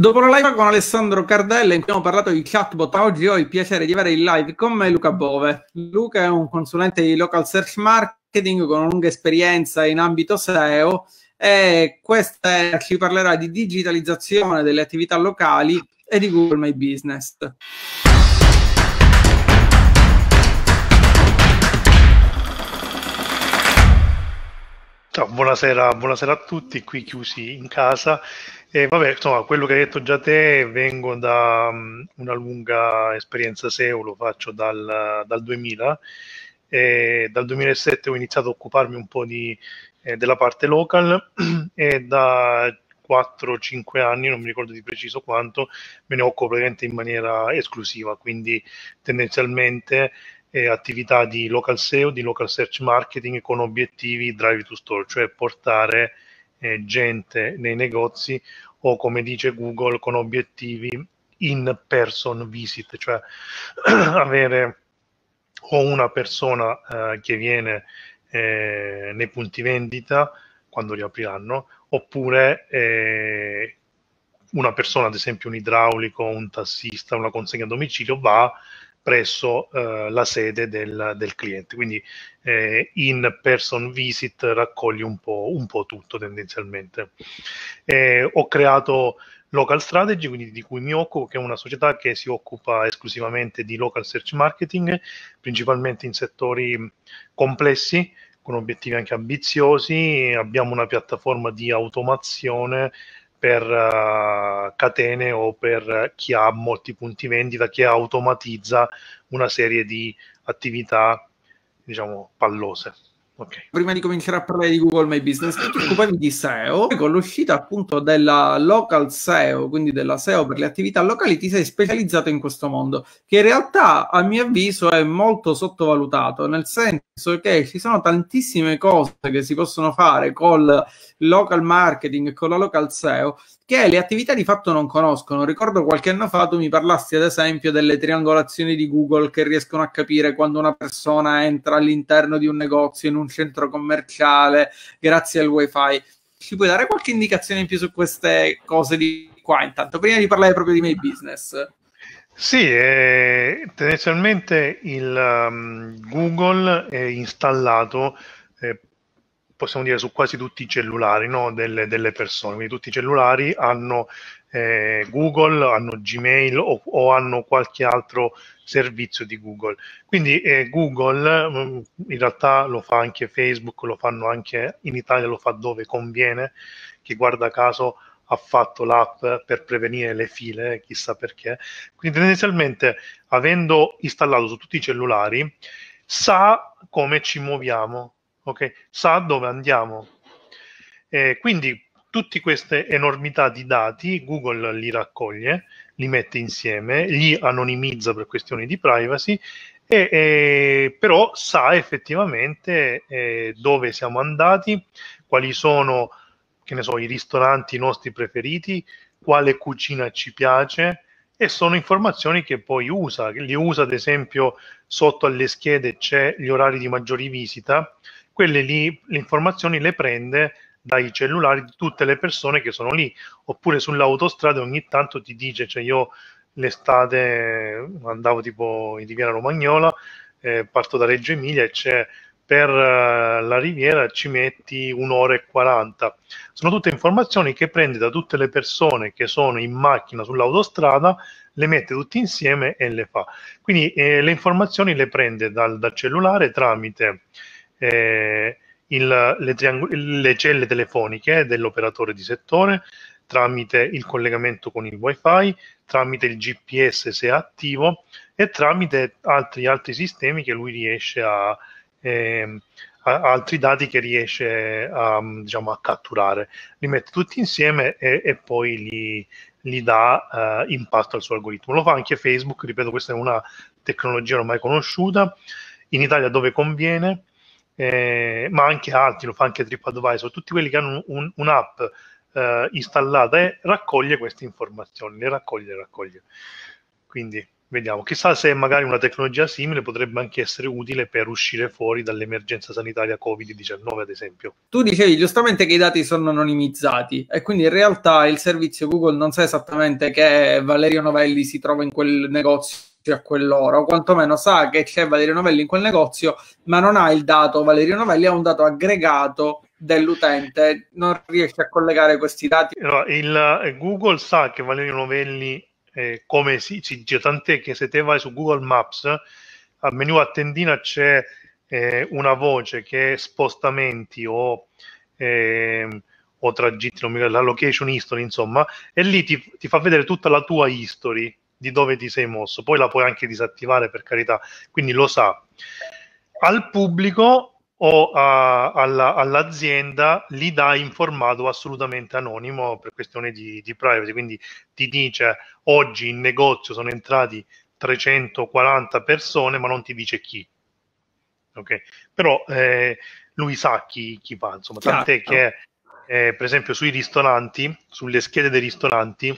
Dopo la live con Alessandro Cardella in cui abbiamo parlato di chatbot, oggi ho il piacere di avere in live con me Luca Bove. Luca è un consulente di local search marketing con una lunga esperienza in ambito SEO e questa ci parlerà di digitalizzazione delle attività locali e di Google My Business. Ciao, buonasera, buonasera a tutti, qui chiusi in casa e vabbè, insomma, quello che hai detto già te, vengo da um, una lunga esperienza SEO, lo faccio dal, dal 2000. E dal 2007 ho iniziato a occuparmi un po' di, eh, della parte local e da 4-5 anni, non mi ricordo di preciso quanto, me ne occupo praticamente in maniera esclusiva, quindi tendenzialmente eh, attività di local SEO, di local search marketing con obiettivi drive to store, cioè portare eh, gente nei negozi o come dice Google con obiettivi in person visit, cioè avere o una persona eh, che viene eh, nei punti vendita quando riapriranno, oppure eh, una persona, ad esempio un idraulico, un tassista, una consegna a domicilio, va presso eh, la sede del, del cliente. Quindi eh, in person visit raccoglie un po', un po tutto tendenzialmente. Eh, ho creato Local Strategy, quindi di cui mi occupo, che è una società che si occupa esclusivamente di local search marketing, principalmente in settori complessi, con obiettivi anche ambiziosi. Abbiamo una piattaforma di automazione per uh, catene o per chi ha molti punti vendita chi automatizza una serie di attività diciamo pallose Okay. Prima di cominciare a parlare di Google My Business, ti occupavi di SEO con ecco, l'uscita appunto della local SEO, quindi della SEO per le attività locali, ti sei specializzato in questo mondo, che in realtà a mio avviso è molto sottovalutato, nel senso che ci sono tantissime cose che si possono fare col local marketing, con la local SEO, che le attività di fatto non conoscono. Ricordo qualche anno fa tu mi parlassi ad esempio delle triangolazioni di Google che riescono a capire quando una persona entra all'interno di un negozio, in un centro commerciale, grazie al wifi. Ci puoi dare qualche indicazione in più su queste cose di qua intanto, prima di parlare proprio di miei business? Sì, eh, tendenzialmente il um, Google è installato eh, possiamo dire su quasi tutti i cellulari no? delle, delle, persone, quindi tutti i cellulari hanno eh, Google, hanno Gmail o, o, hanno qualche altro servizio di Google. Quindi eh, Google mm, in realtà lo fa anche Facebook, lo fanno anche in Italia, lo fa dove conviene, che guarda caso ha fatto l'app per prevenire le file, eh, chissà perché. Quindi tendenzialmente avendo installato su tutti i cellulari, sa come ci muoviamo, ok? sa dove andiamo. Eh, quindi tutte queste enormità di dati Google li raccoglie, li mette insieme, li anonimizza per questioni di privacy, e, e però sa effettivamente eh, dove siamo andati, quali sono so, i ristoranti nostri preferiti, quale cucina ci piace, e sono informazioni che poi usa, li usa ad esempio sotto alle schede c'è gli orari di maggiori visita, quelle lì le informazioni le prende dai cellulari di tutte le persone che sono lì, oppure sull'autostrada ogni tanto ti dice, cioè io l'estate andavo tipo in Riviera Romagnola, eh, parto da Reggio Emilia e c'è per eh, la Riviera ci metti un'ora e 40. Sono tutte informazioni che prende da tutte le persone che sono in macchina sull'autostrada, le mette tutte insieme e le fa. Quindi eh, le informazioni le prende dal, dal cellulare tramite eh, il, le, triang- le celle telefoniche dell'operatore di settore tramite il collegamento con il wifi, tramite il GPS se è attivo e tramite altri, altri sistemi che lui riesce a, eh, a, altri dati che riesce a, diciamo, a, catturare. Li mette tutti insieme e, e poi li, li dà eh, impatto al suo algoritmo. Lo fa anche Facebook, ripeto, questa è una tecnologia ormai conosciuta. In Italia dove conviene, eh, ma anche altri, lo fa anche TripAdvisor, tutti quelli che hanno un, un'app eh, installata e raccoglie queste informazioni, le raccoglie, le raccoglie. Quindi vediamo, chissà se magari una tecnologia simile potrebbe anche essere utile per uscire fuori dall'emergenza sanitaria Covid-19, ad esempio. Tu dicevi giustamente che i dati sono anonimizzati e quindi in realtà il servizio Google non sa esattamente che Valerio Novelli si trova in quel negozio a quell'ora, o quantomeno sa che c'è Valerio Novelli in quel negozio, ma non ha il dato Valerio Novelli, ha un dato aggregato dell'utente, non riesce a collegare questi dati. il, eh, Google sa che Valerio Novelli, eh, come si dice, tant'è che se te vai su Google Maps, al menu a tendina c'è eh, una voce che è spostamenti o... Eh, o tragitti, la location history, insomma, e lì ti, ti, fa vedere tutta la tua history di dove ti sei mosso, poi la puoi anche disattivare per carità, quindi lo sa. Al pubblico o a, alla, all'azienda li dà in formato assolutamente anonimo per questione di, di privacy, quindi ti dice oggi in negozio sono entrati 340 persone, ma non ti dice chi. Ok, Però eh, lui sa chi, chi fa, insomma, Chiaro. tant'è che eh, per esempio sui ristoranti, sulle schede dei ristoranti,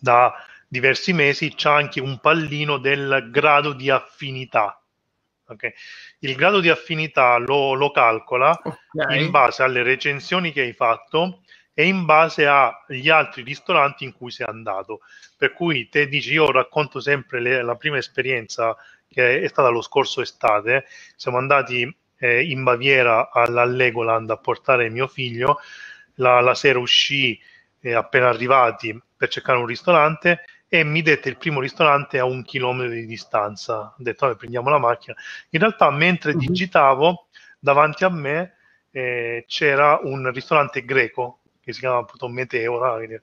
da diversi mesi, c'è anche un pallino del grado di affinità. Okay. Il grado di affinità lo, lo calcola okay. in base alle recensioni che hai fatto e in base agli altri ristoranti in cui sei andato. Per cui te dici, io racconto sempre le, la prima esperienza che è stata lo scorso estate, siamo andati eh, in Baviera alla a portare mio figlio, la, la sera uscì eh, appena arrivati per cercare un ristorante, e mi dette il primo ristorante a un chilometro di distanza. Ho detto, vabbè, prendiamo la macchina. In realtà, mentre mhm. digitavo, davanti a me eh, c'era un ristorante greco che si chiamava appunto Meteora. E,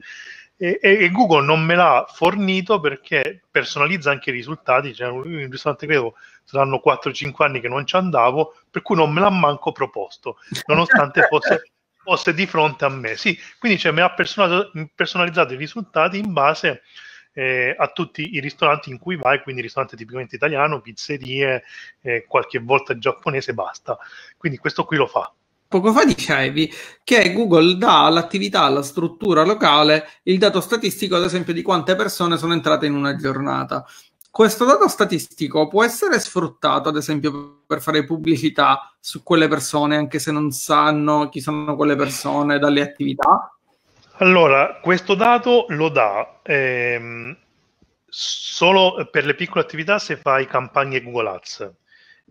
e, e, Google non me l'ha fornito perché personalizza anche i risultati. Cioè, un ristorante greco saranno 4-5 anni che non ci andavo, per cui non me l'ha manco proposto, nonostante fosse. fosse di fronte a me, sì, quindi cioè, mi ha personalizzato i risultati in base eh, a tutti i ristoranti in cui vai, quindi ristorante tipicamente italiano, pizzerie, eh, qualche volta giapponese, basta. Quindi questo qui lo fa. Poco fa dicevi che Google dà all'attività, alla struttura locale, il dato statistico, ad esempio, di quante persone sono entrate in una giornata. Questo dato statistico può essere sfruttato, ad esempio, per fare pubblicità su quelle persone, anche se non sanno chi sono quelle persone, dalle attività? Allora, questo dato lo dà ehm, solo per le piccole attività se fai campagne Google Ads.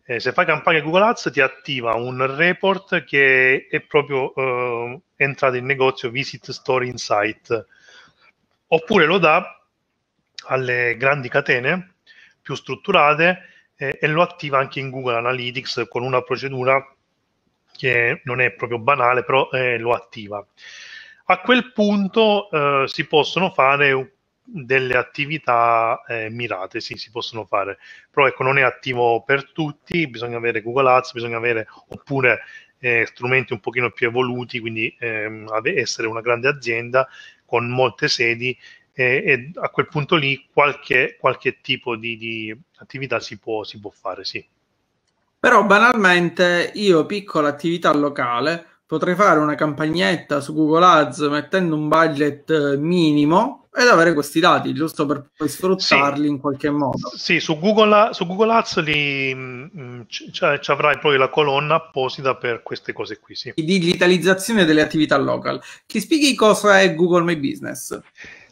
Eh, se fai campagne Google Ads ti attiva un report che è proprio eh, entrata in negozio Visit Store Insight. Oppure lo dà alle grandi catene più strutturate eh, e lo attiva anche in Google Analytics con una procedura che non è proprio banale, però eh, lo attiva a quel punto eh, si possono fare delle attività eh, mirate, sì, si possono fare, però ecco, non è attivo per tutti, bisogna avere Google Ads, bisogna avere oppure eh, strumenti un pochino più evoluti, quindi ehm, essere una grande azienda con molte sedi e a quel punto lì qualche, qualche tipo di, di attività si può, si può fare, sì. Però banalmente io piccola attività locale potrei fare una campagnetta su Google Ads mettendo un budget eh, minimo ed avere questi dati giusto per poi sfruttarli sì. in qualche modo. Sì, su Google, su Google Ads lì, mm, mm, c- ci avrai poi la colonna apposita per queste cose qui. Sì. Digitalizzazione delle attività local. Ti spieghi cosa è Google My Business?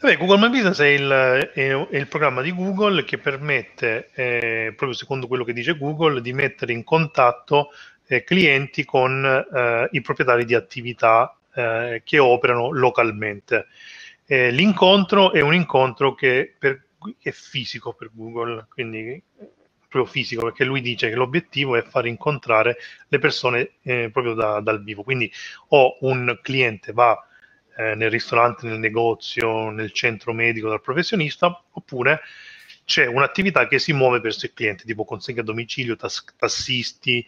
Vabbè, Google My Business è il, è il, programma di Google che permette, eh, proprio secondo quello che dice Google, di mettere in contatto eh, clienti con eh, i proprietari di attività eh, che operano localmente. Eh, l'incontro è un incontro che, per, è fisico per Google, quindi eh, proprio fisico, perché lui dice che l'obiettivo è far incontrare le persone eh, proprio da, dal vivo. Quindi o un cliente va nel ristorante, nel negozio, nel centro medico dal professionista, oppure c'è un'attività che si muove verso il cliente, tipo consegna a domicilio, tas- tassisti,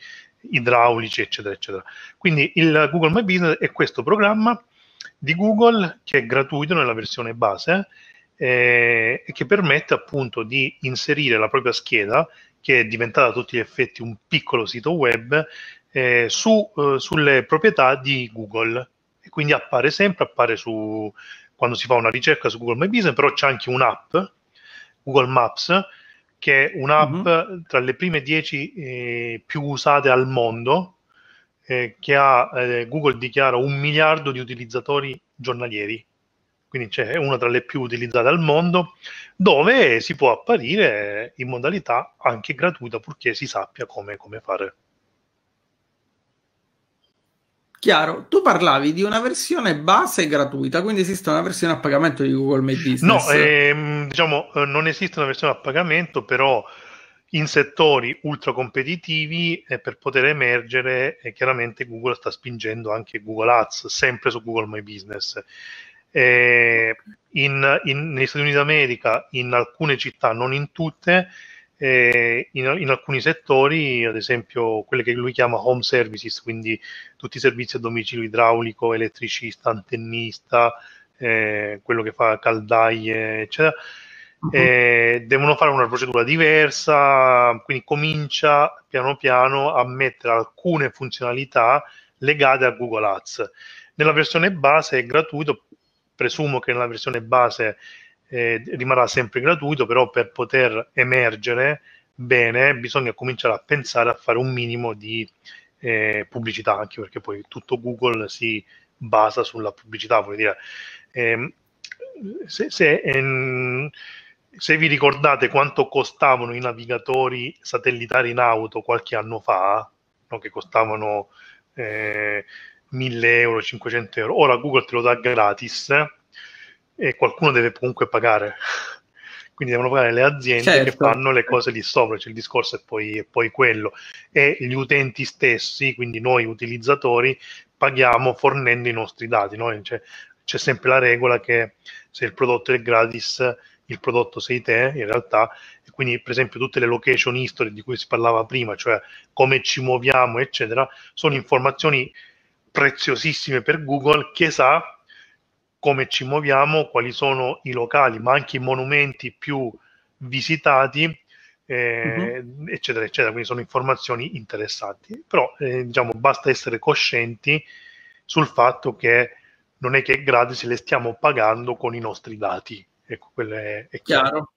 idraulici, eccetera, eccetera. Quindi il Google My Business è questo programma di Google che è gratuito nella versione base eh, e che permette appunto di inserire la propria scheda, che è diventata a tutti gli effetti un piccolo sito web, eh, su, eh, sulle proprietà di Google. E quindi appare sempre, appare su, quando si fa una ricerca su Google My Business, però c'è anche un'app Google Maps, che è un'app mm-hmm. tra le prime 10 eh, più usate al mondo, eh, che ha, eh, Google dichiara un miliardo di utilizzatori giornalieri. Quindi è una tra le più utilizzate al mondo, dove si può apparire in modalità anche gratuita, purché si sappia come, come fare. Chiaro, tu parlavi di una versione base gratuita, quindi esiste una versione a pagamento di Google My Business. No, ehm, diciamo, eh, non esiste una versione a pagamento, però in settori ultra competitivi eh, per poter emergere, eh, chiaramente Google sta spingendo anche Google Ads, sempre su Google My Business. Eh, in, in, negli Stati Uniti d'America, in alcune città, non in tutte, in, in, alcuni settori, ad esempio quelle che lui chiama home services, quindi tutti i servizi a domicilio idraulico, elettricista, antennista, eh, quello che fa caldaie, eccetera, uh-huh. eh, devono fare una procedura diversa, quindi comincia piano piano a mettere alcune funzionalità legate a Google Ads. Nella versione base è gratuito, presumo che nella versione base eh, rimarrà sempre gratuito, però per poter emergere bene bisogna cominciare a pensare a fare un minimo di eh, pubblicità, anche perché poi tutto Google si basa sulla pubblicità, vuol dire. Eh, se, se, ehm, se, vi ricordate quanto costavano i navigatori satellitari in auto qualche anno fa, no, che costavano eh, 1000 euro, 500 euro, ora Google te lo dà gratis e qualcuno deve comunque pagare. Quindi devono pagare le aziende certo. che fanno le cose lì sopra, cioè il discorso è poi, è poi quello. E gli utenti stessi, quindi noi utilizzatori, paghiamo fornendo i nostri dati. No? Cioè, c'è sempre la regola che se il prodotto è gratis, il prodotto sei te in realtà. E quindi, per esempio, tutte le location history di cui si parlava prima, cioè come ci muoviamo, eccetera, sono informazioni preziosissime per Google che sa come ci muoviamo, quali sono i locali, ma anche i monumenti più visitati, mhm. eh, uh-huh. eccetera, eccetera. Quindi sono informazioni interessanti. Però eh, diciamo, basta essere coscienti sul fatto che non è che è gratis, le stiamo pagando con i nostri dati. Ecco, quello è, è chiaro. chiaro.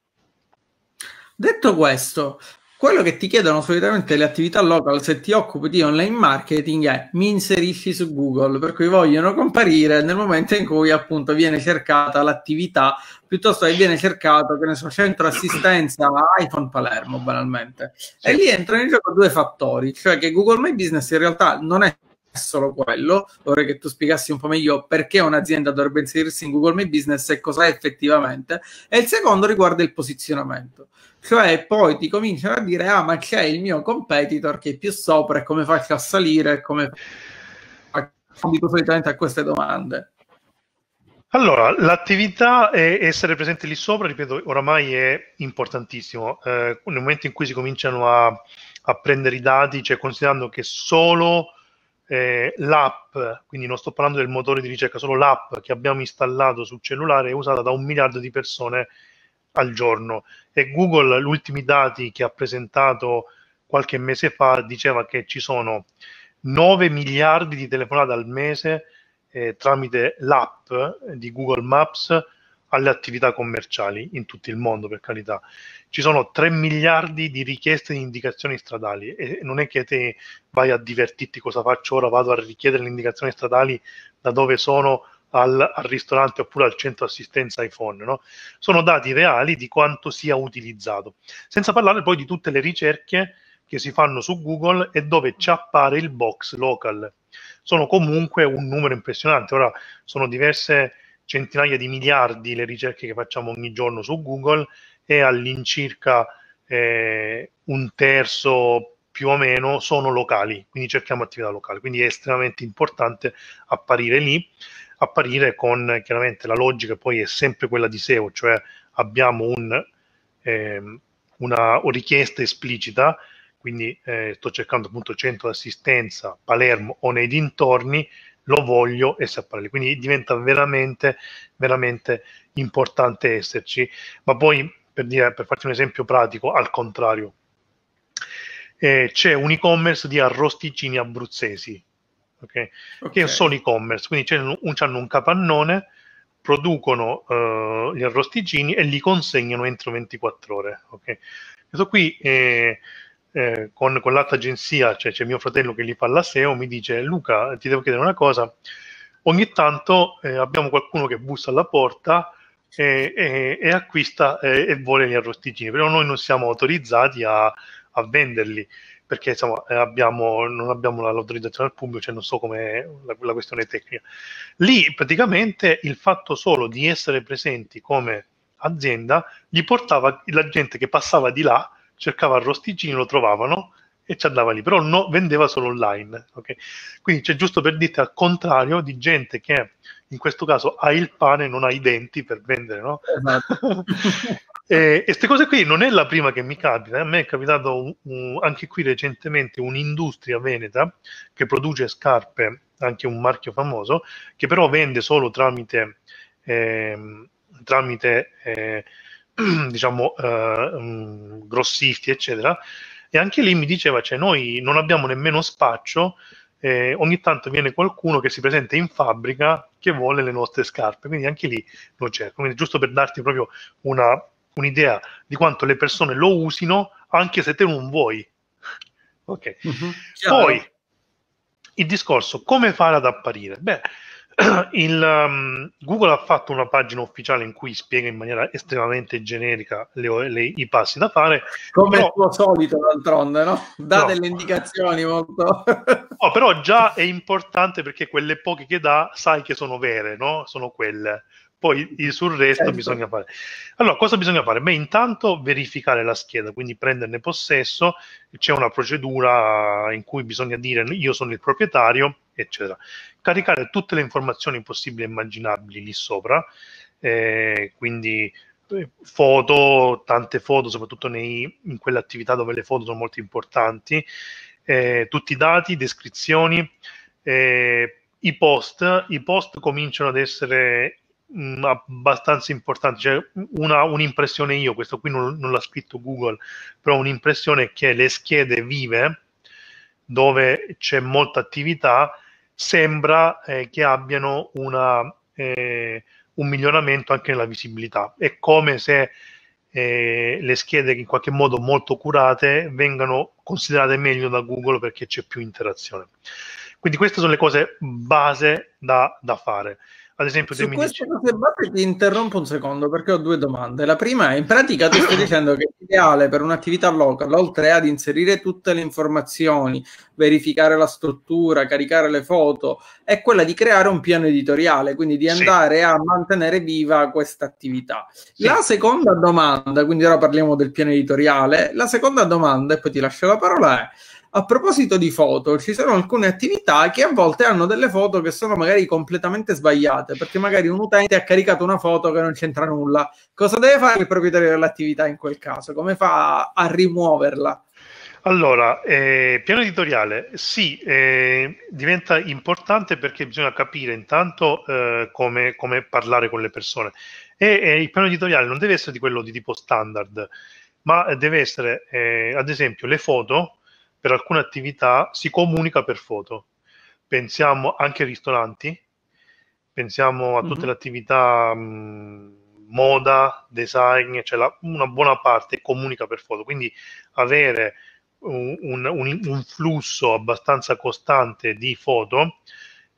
Detto questo, quello che ti chiedono solitamente le attività local se ti occupi di online marketing è mi inserisci su Google, per cui vogliono comparire nel momento in cui appunto viene cercata l'attività piuttosto che viene cercato, che ne so, centro assistenza iPhone Palermo banalmente. E lì entrano in gioco due fattori, cioè che Google My Business in realtà non è solo quello. Vorrei che tu spiegassi un po' meglio perché un'azienda dovrebbe inserirsi in Google My Business e cos'è effettivamente. E il secondo riguarda il posizionamento. Cioè, poi ti cominciano a dire: Ah, ma c'è il mio competitor che è più sopra, e come faccio a salire? Come faccio solitamente a queste domande? Allora, l'attività e essere presente lì sopra, ripeto, oramai è importantissimo. Eh, nel momento in cui si cominciano a, a prendere i dati, cioè considerando che solo eh, l'app, quindi non sto parlando del motore di ricerca, solo l'app che abbiamo installato sul cellulare è usata da un miliardo di persone al giorno e Google, gli ultimi dati che ha presentato qualche mese fa, diceva che ci sono 9 miliardi di telefonate al mese eh, tramite l'app di Google Maps alle attività commerciali in tutto il mondo, per carità. Ci sono 3 miliardi di richieste di indicazioni stradali e non è che te vai a divertirti cosa faccio ora, vado a richiedere le indicazioni stradali da dove sono al, al ristorante oppure al centro assistenza iPhone. No? Sono dati reali di quanto sia utilizzato. Senza parlare poi di tutte le ricerche che si fanno su Google e dove ci appare il box local. Sono comunque un numero impressionante. Ora sono diverse centinaia di miliardi le ricerche che facciamo ogni giorno su Google e all'incirca eh, un terzo più o meno sono locali, quindi cerchiamo attività locali, quindi è estremamente importante apparire lì, apparire con chiaramente la logica poi è sempre quella di SEO, cioè abbiamo un, eh, una richiesta esplicita, quindi eh, sto cercando appunto centro d'assistenza Palermo o nei dintorni, lo voglio e saprà Quindi diventa veramente, veramente importante esserci. Ma poi, per, dire, per farti un esempio pratico, al contrario, eh, c'è un e-commerce di arrosticini abruzzesi, okay? okay. che sono e-commerce, quindi un, hanno un capannone, producono eh, gli arrosticini e li consegnano entro 24 ore. Okay? Questo qui... Eh, eh, con, con l'altra agenzia, cioè c'è mio fratello che gli fa la SEO, mi dice Luca, ti devo chiedere una cosa, ogni tanto eh, abbiamo qualcuno che bussa alla porta e, e, e acquista e, e, vuole gli arrosticini, però noi non siamo autorizzati a, a venderli perché insomma, eh, abbiamo, non abbiamo l'autorizzazione al pubblico, cioè non so come la, la questione tecnica. Lì praticamente il fatto solo di essere presenti come azienda gli portava la gente che passava di là cercava arrosticini, lo trovavano e ci andava lì, però no, vendeva solo online. Okay? Quindi c'è cioè, giusto per dirti al contrario di gente che in questo caso ha il pane, non ha i denti per vendere, no? Esatto. e queste cose qui non è la prima che mi capita, eh. a me è capitato un, un, anche qui recentemente un'industria veneta che produce scarpe, anche un marchio famoso, che però vende solo tramite, eh, tramite eh, diciamo, eh, mm, grossisti, eccetera. E anche lì mi diceva, cioè, noi non abbiamo nemmeno spaccio, eh, ogni tanto viene qualcuno che si presenta in fabbrica che vuole le nostre scarpe, quindi anche lì lo cerco. Quindi giusto per darti proprio una, un'idea di quanto le persone lo usino, anche se te non vuoi. Ok. Mm-hmm. Poi, il discorso, come fare ad apparire? Beh, Il, um, Google ha fatto una pagina ufficiale in cui spiega in maniera estremamente generica le, le, i passi da fare. Come però... il tuo solito, d'altronde, no? Dà no. delle indicazioni molto... no, però già è importante perché quelle poche che dà sai che sono vere, no? Sono quelle poi sul resto certo. bisogna fare. Allora, cosa bisogna fare? Beh, intanto verificare la scheda, quindi prenderne possesso, c'è una procedura in cui bisogna dire io sono il proprietario, eccetera. Caricare tutte le informazioni possibili e immaginabili lì sopra, eh, quindi eh, foto, tante foto, soprattutto nei, in quelle attività dove le foto sono molto importanti, eh, tutti i dati, descrizioni, eh, i post, i post cominciano ad essere mh, mm, abbastanza importanti. Cioè, una, un'impressione io, questo qui non, non l'ha scritto Google, però un'impressione che le schede vive, dove c'è molta attività, sembra eh, che abbiano una, eh, un miglioramento anche nella visibilità. È come se eh, le schede in qualche modo molto curate vengano considerate meglio da Google perché c'è più interazione. Quindi queste sono le cose base da, da fare ad esempio su questo dice... ti interrompo un secondo perché ho due domande la prima è in pratica tu stai dicendo che è ideale per un'attività local oltre ad inserire tutte le informazioni verificare la struttura caricare le foto è quella di creare un piano editoriale quindi di andare sì. a mantenere viva questa attività sì. la seconda domanda quindi ora parliamo del piano editoriale la seconda domanda e poi ti lascio la parola è a proposito di foto, ci sono alcune attività che a volte hanno delle foto che sono magari completamente sbagliate, perché magari un utente ha caricato una foto che non c'entra nulla. Cosa deve fare il proprietario dell'attività in quel caso? Come fa a rimuoverla? Allora, eh, piano editoriale, sì, eh, diventa importante perché bisogna capire intanto eh, come, come, parlare con le persone. E il piano editoriale non deve essere di quello di tipo standard, ma deve essere, eh, ad esempio, le foto per alcune attività si comunica per foto. Pensiamo anche ai ristoranti, pensiamo a tutte mm-hmm. le attività mh, mm, moda, design, cioè la, una buona parte comunica per foto. Quindi avere un, un, un flusso abbastanza costante di foto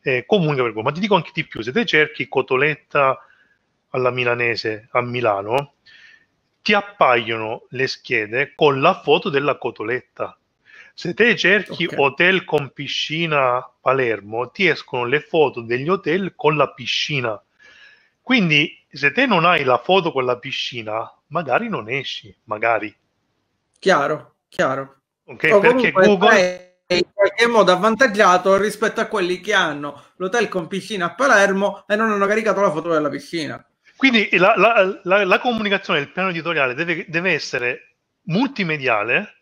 eh, comunica per voi. Ma ti dico anche di più, se te cerchi cotoletta alla milanese a Milano, ti appaiono le schede con la foto della cotoletta se te cerchi okay. hotel con piscina Palermo, ti escono le foto degli hotel con la piscina. Quindi, se te non hai la foto con la piscina, magari non esci, magari. Chiaro, chiaro. Ok, o perché Google è in qualche modo avvantaggiato rispetto a quelli che hanno l'hotel con piscina a Palermo e non hanno caricato la foto della piscina. Quindi la, la, la, la comunicazione, il piano editoriale deve, deve essere multimediale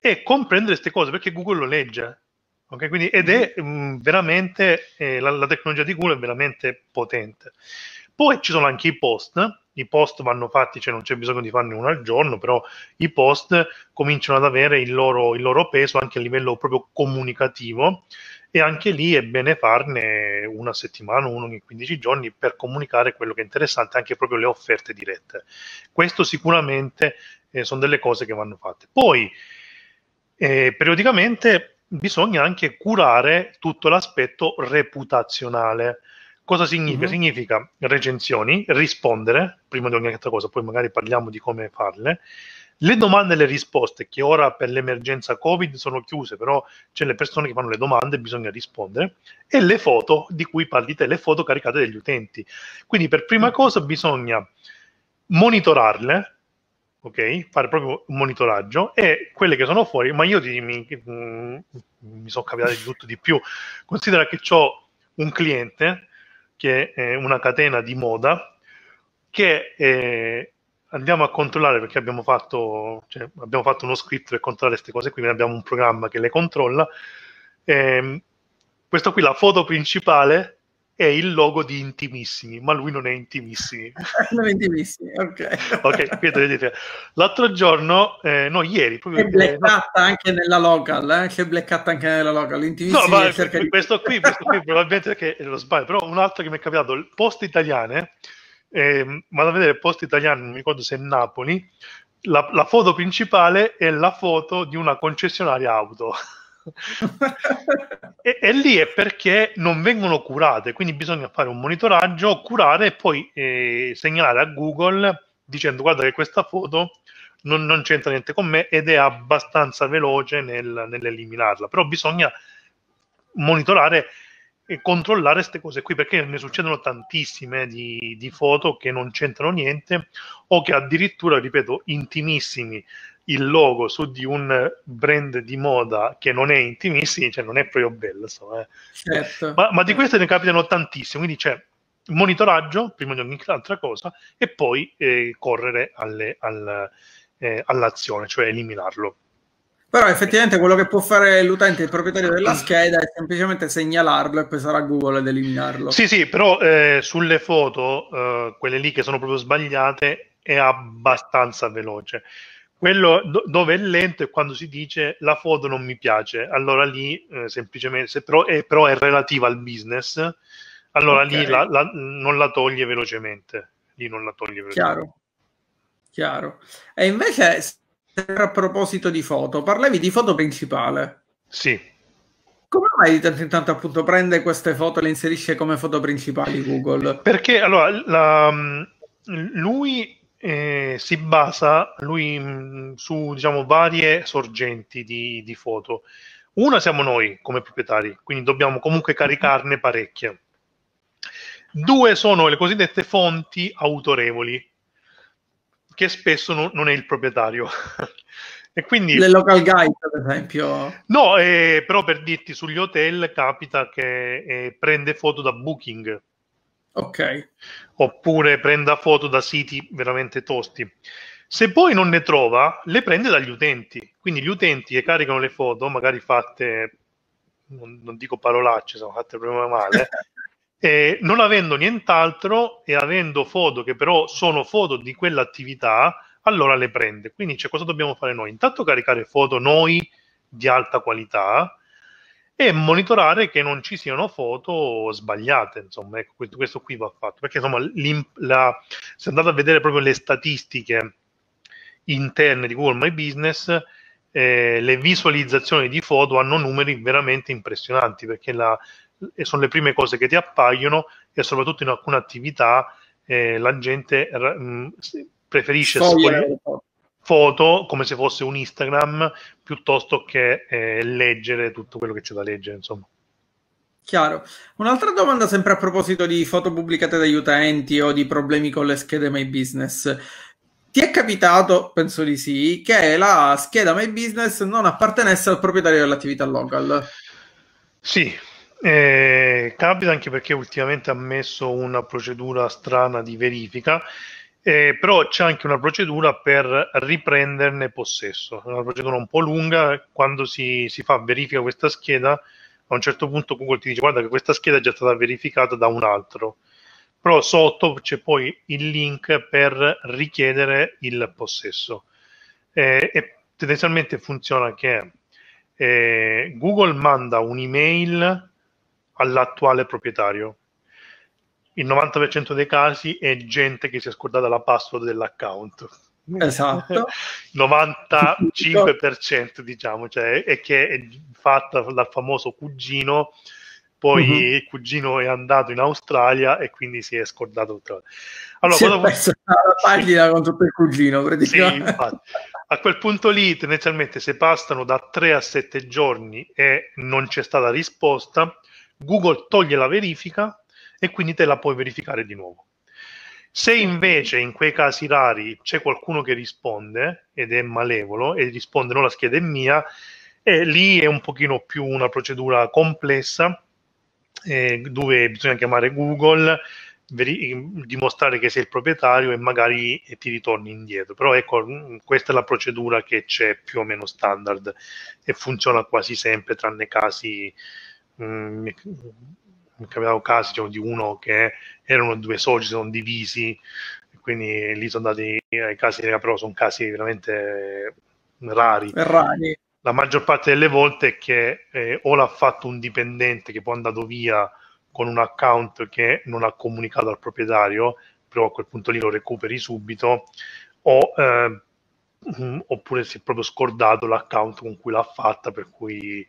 e comprendere queste cose perché Google lo legge. Okay? Quindi, ed è mh, mm, veramente eh, la, la, tecnologia di Google è veramente potente. Poi ci sono anche i post, i post vanno fatti, cioè non c'è bisogno di farne uno al giorno, però i post cominciano ad avere il loro, il loro peso anche a livello proprio comunicativo e anche lì è bene farne una settimana, uno ogni 15 giorni per comunicare quello che è interessante, anche proprio le offerte dirette. Questo sicuramente eh, sono delle cose che vanno fatte. Poi e periodicamente bisogna anche curare tutto l'aspetto reputazionale. Cosa significa? Mm-hmm. Significa recensioni, rispondere, prima di ogni altra cosa, poi magari parliamo di come farle, le domande e le risposte, che ora per l'emergenza Covid sono chiuse, però c'è le persone che fanno le domande e bisogna rispondere, e le foto di cui parli te, le foto caricate dagli utenti. Quindi per prima mm. cosa bisogna monitorarle, ok? Fare proprio un monitoraggio e quelle che sono fuori, ma io ti, mi, mm, mi sono capitato di tutto di più. Considera che ho un cliente che è una catena di moda che eh, andiamo a controllare perché abbiamo fatto, cioè, abbiamo fatto uno script per controllare queste cose qui, quindi abbiamo un programma che le controlla. Eh, questo qui, la foto principale è il logo di Intimissimi, ma lui non è Intimissimi. non è Intimissimi, ok. ok, quindi vedete. L'altro giorno, eh, no, ieri... Proprio, è blackata eh, no. anche nella local, eh? c'è blackata anche nella local. Intimissimi no, ma questo, qui, questo qui probabilmente che lo sbaglio, però un altro che mi è capitato, Post Italiane, eh, vado a vedere Post Italiane, non mi ricordo se è Napoli, la, la foto principale è la foto di una concessionaria auto e, e, lì è perché non vengono curate, quindi bisogna fare un monitoraggio, curare e poi eh, segnalare a Google dicendo guarda che questa foto non, non c'entra niente con me ed è abbastanza veloce nel, nell'eliminarla, però bisogna monitorare e controllare queste cose qui perché ne succedono tantissime di, di, foto che non c'entrano niente o che addirittura, ripeto, intimissimi il logo su di un brand di moda che non è intimissimo, cioè non è proprio bello. So, eh. certo. ma, ma, di queste ne capitano tantissime, quindi c'è monitoraggio prima di ogni altra cosa e poi eh, correre alle, al, eh, all'azione, cioè eliminarlo. Però effettivamente quello che può fare l'utente, il proprietario della scheda, è semplicemente segnalarlo e poi sarà Google ad eliminarlo. Sì, sì, però eh, sulle foto, eh, quelle lì che sono proprio sbagliate, è abbastanza veloce quello do- dove è lento è quando si dice la foto non mi piace, allora lì eh, semplicemente, se però, è, però, è, relativa al business, allora okay. lì la, la, non la toglie velocemente, lì non la toglie velocemente. Chiaro, chiaro. E invece, a proposito di foto, parlavi di foto principale. Sì. Come mai di tanto in tanto appunto prende queste foto e le inserisce come foto principali Google? Perché allora la, mm, lui eh, si basa lui mm, su diciamo, varie sorgenti di, di, foto. Una siamo noi come proprietari, quindi dobbiamo comunque caricarne parecchie. Due sono le cosiddette fonti autorevoli, che spesso no, non è il proprietario. e quindi, le local guide, ad esempio. No, eh, però per dirti, sugli hotel capita che eh, prende foto da Booking Ok. Oppure prenda foto da siti veramente tosti. Se poi non ne trova, le prende dagli utenti. Quindi gli utenti che caricano le foto, magari fatte, non, non dico parolacce, sono fatte proprio male, eh. eh, non avendo nient'altro e avendo foto che però sono foto di quell'attività, allora le prende. Quindi cioè, cosa dobbiamo fare noi? Intanto caricare foto noi di alta qualità e monitorare che non ci siano foto sbagliate. Insomma, ecco, questo, questo, qui va fatto. Perché insomma, la, se andate a vedere proprio le statistiche interne di Google My Business, eh, le visualizzazioni di foto hanno numeri veramente impressionanti perché la, sono le prime cose che ti appaiono e soprattutto in alcune attività eh, la gente mh, preferisce scogliere, scogliere, foto come se fosse un Instagram piuttosto che eh, leggere tutto quello che c'è da leggere, insomma. Chiaro. Un'altra domanda sempre a proposito di foto pubblicate dagli utenti o di problemi con le schede My Business. Ti è capitato, penso di sì, che la scheda My Business non appartenesse al proprietario dell'attività local? Sì, eh, capita anche perché ultimamente ha messo una procedura strana di verifica eh, però c'è anche una procedura per riprenderne possesso, una procedura un po' lunga, quando si, si fa verifica questa scheda, a un certo punto Google ti dice guarda che questa scheda è già stata verificata da un altro, però sotto c'è poi il link per richiedere il possesso. Eh, e tendenzialmente funziona che eh, Google manda un'email all'attuale proprietario il 90% dei casi è gente che si è scordata la password dell'account. Esatto. 95% diciamo, cioè, è che è fatta dal famoso cugino, poi mm-hmm. il cugino è andato in Australia e quindi si è scordato tutto. Allora, si cosa... è perso la pagina sì. contro il cugino, praticamente. Sì, a quel punto lì, tendenzialmente, se passano da 3 a 7 giorni e non c'è stata risposta, Google toglie la verifica e quindi te la puoi verificare di nuovo. Se invece in quei casi rari c'è qualcuno che risponde ed è malevolo e risponde no la scheda è mia, eh, lì è un pochino più una procedura complessa eh, dove bisogna chiamare Google, veri- dimostrare che sei il proprietario e magari ti ritorni indietro. Però ecco, mm, questa è la procedura che c'è più o meno standard e funziona quasi sempre tranne casi... Mh, mm, mi è capitato un caso diciamo, di uno che erano due soci, sono divisi, quindi lì sono andati ai casi, però sono casi veramente rari. rari. La maggior parte delle volte è che eh, o l'ha fatto un dipendente che poi è andato via con un account che non ha comunicato al proprietario, però a quel punto lì lo recuperi subito, o, eh, mm, oppure si è proprio scordato l'account con cui l'ha fatta, per cui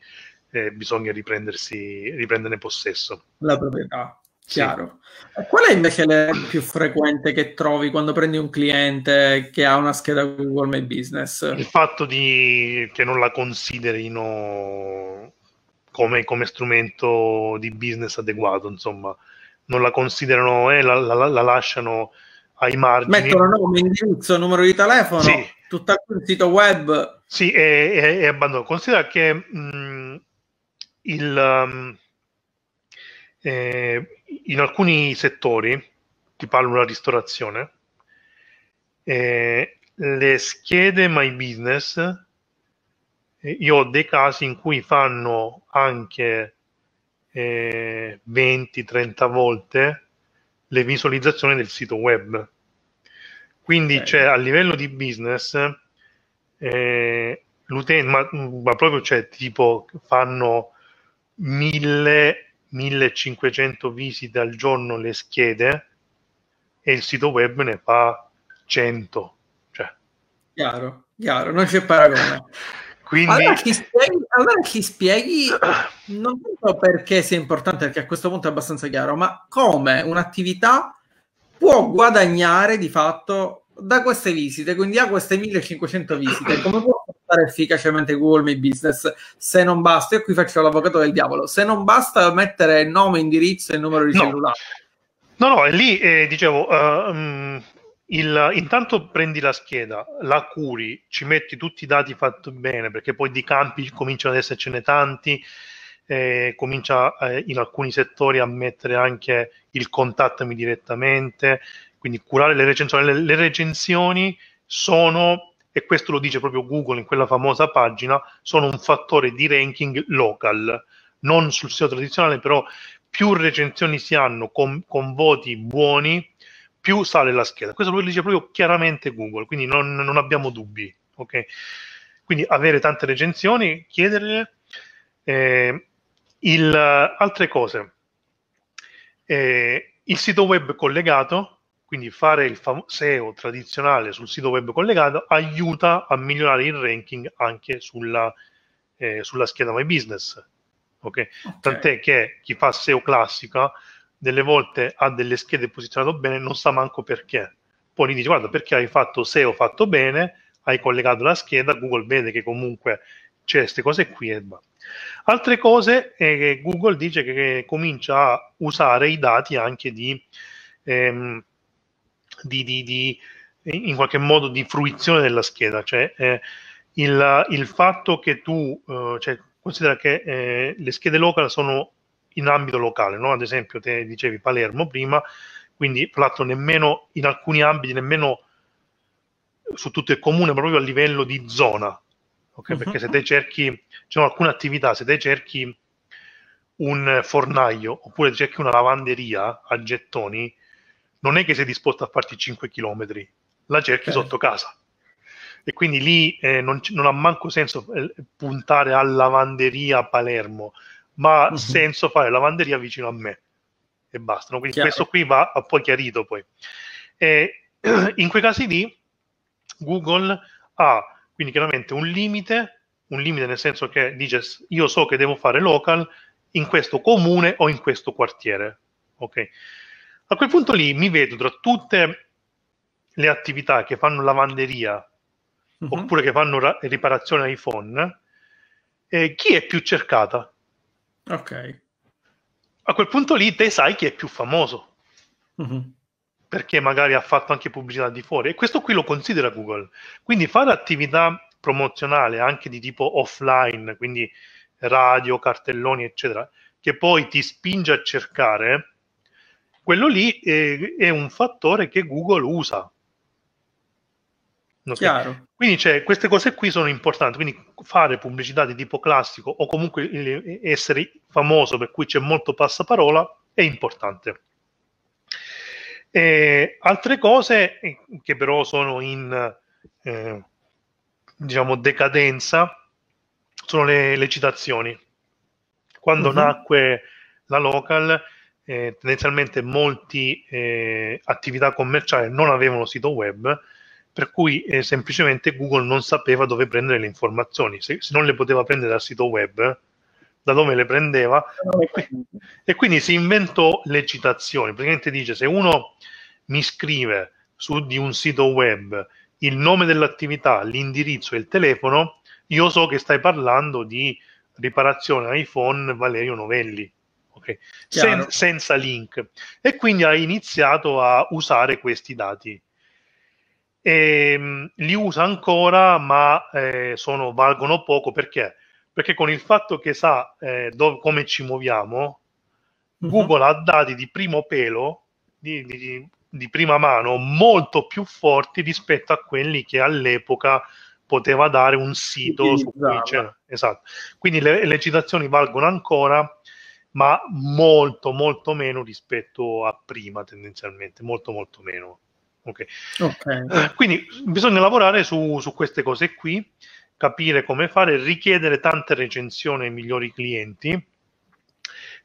eh, bisogna riprendersi, riprenderne possesso. La proprietà, chiaro. Sì. Qual è invece l'errore più frequente che trovi quando prendi un cliente che ha una scheda Google My Business? Il fatto di, che non la considerino come, come strumento di business adeguato, insomma, non la considerano e eh, la, la, la lasciano ai margini. Mettono nome, indirizzo, numero di telefono, sì. tutto il sito web. Sì, e, e abbandono. Considera che mh, mm, il, um, eh, in alcuni settori, ti parlo della ristorazione, eh, le schede My Business, eh, io ho dei casi in cui fanno anche 20-30 eh, volte le visualizzazioni del sito web. Quindi okay. c'è cioè, a livello di business eh, l'utente, ma, ma proprio c'è cioè, tipo fanno 1000-1500 visite al giorno le schede e il sito web ne fa 100. Cioè. Chiaro, chiaro, non c'è paragone. Quindi... Allora, ci spieghi, allora ci spieghi, non so perché sia importante, perché a questo punto è abbastanza chiaro, ma come un'attività può guadagnare di fatto da queste visite, quindi ha queste 1500 visite, come può sfruttare efficacemente Google My Business. Se non basta, e qui faccio l'avvocato del diavolo, se non basta mettere nome, indirizzo e numero di no. cellulare. No, no, e lì eh, dicevo, uh, il, intanto prendi la scheda, la curi, ci metti tutti i dati fatti bene, perché poi di campi cominciano ad essercene tanti, eh, comincia eh, in alcuni settori a mettere anche il contattami direttamente, quindi curare le recensioni. Le, le recensioni sono e questo lo dice proprio Google in quella famosa pagina, sono un fattore di ranking local, non sul sito tradizionale, però più recensioni si hanno con, con voti buoni, più sale la scheda. Questo lo dice proprio chiaramente Google, quindi non, non abbiamo dubbi. Okay? Quindi avere tante recensioni, chiederle. Eh, il, altre cose. Eh, il sito web collegato, quindi fare il fam- SEO tradizionale sul sito web collegato aiuta a migliorare il ranking anche sulla, eh, sulla scheda My Business. Okay? okay? Tant'è che chi fa SEO classica delle volte ha delle schede posizionate bene non sa manco perché. Poi gli dice guarda perché hai fatto SEO fatto bene, hai collegato la scheda, Google vede che comunque c'è queste cose qui e va. Altre cose è eh, che Google dice che, comincia a usare i dati anche di, ehm, di, di, di in qualche modo di fruizione della scheda, cioè eh, il, il, fatto che tu eh, cioè, considera che eh, le schede local sono in ambito locale, no? ad esempio te dicevi Palermo prima, quindi tra l'altro nemmeno in alcuni ambiti, nemmeno su tutto il comune, ma proprio a livello di zona, okay? Mhm. perché uh-huh. se te cerchi, ci sono alcune attività, se te cerchi un fornaio oppure cerchi una lavanderia a gettoni, non è che sei disposto a farti 5 km, la cerchi okay. sotto casa. E quindi lì eh, non, non, ha manco senso eh, puntare a lavanderia a Palermo, ma ha mm-hmm. senso fare lavanderia vicino a me. E basta. Quindi Chiaro. questo qui va a poi chiarito. Poi. Eh, in quei casi lì Google ha quindi chiaramente un limite, un limite nel senso che dice io so che devo fare local in questo comune o in questo quartiere. Okay? A quel punto lì mi vedo tra tutte le attività che fanno lavanderia mm-hmm. oppure che fanno ra- riparazione iPhone, eh, chi è più cercata? Ok. A quel punto lì te sai chi è più famoso. Mm-hmm perché magari ha fatto anche pubblicità di fuori e questo qui lo considera Google. Quindi fare attività promozionale anche di tipo offline, quindi radio, cartelloni, eccetera, che poi ti spinge a cercare, quello lì è, eh, è un fattore che Google usa. Okay. Quindi cioè, queste cose qui sono importanti, quindi fare pubblicità di tipo classico o comunque essere famoso per cui c'è molto passaparola è importante. E altre cose eh, che però sono in eh, diciamo decadenza sono le, le citazioni. Quando uh-huh. nacque la local eh, tendenzialmente molte eh, attività commerciali non avevano sito web, per cui eh, semplicemente Google non sapeva dove prendere le informazioni, se, se, non le poteva prendere dal sito web, da dove le prendeva, e quindi, e quindi si inventò le citazioni, praticamente dice se uno mi scrive su di un sito web il nome dell'attività, l'indirizzo e il telefono, io so che stai parlando di riparazione iPhone Valerio Novelli okay? Sen- senza link. E quindi ha iniziato a usare questi dati. E, ehm, li usa ancora, ma eh, sono, valgono poco perché? Perché con il fatto che sa eh, dove, come ci muoviamo, mm-hmm. Google ha dati di primo pelo, di, di, di prima mano, molto più forti rispetto a quelli che all'epoca poteva dare un sito su cui c'era. Esatto. Quindi le, le, citazioni valgono ancora, ma molto molto meno rispetto a prima tendenzialmente, molto molto meno. Okay. Okay. Eh, quindi bisogna lavorare su, su, queste cose qui, capire come fare, richiedere tante recensioni ai migliori clienti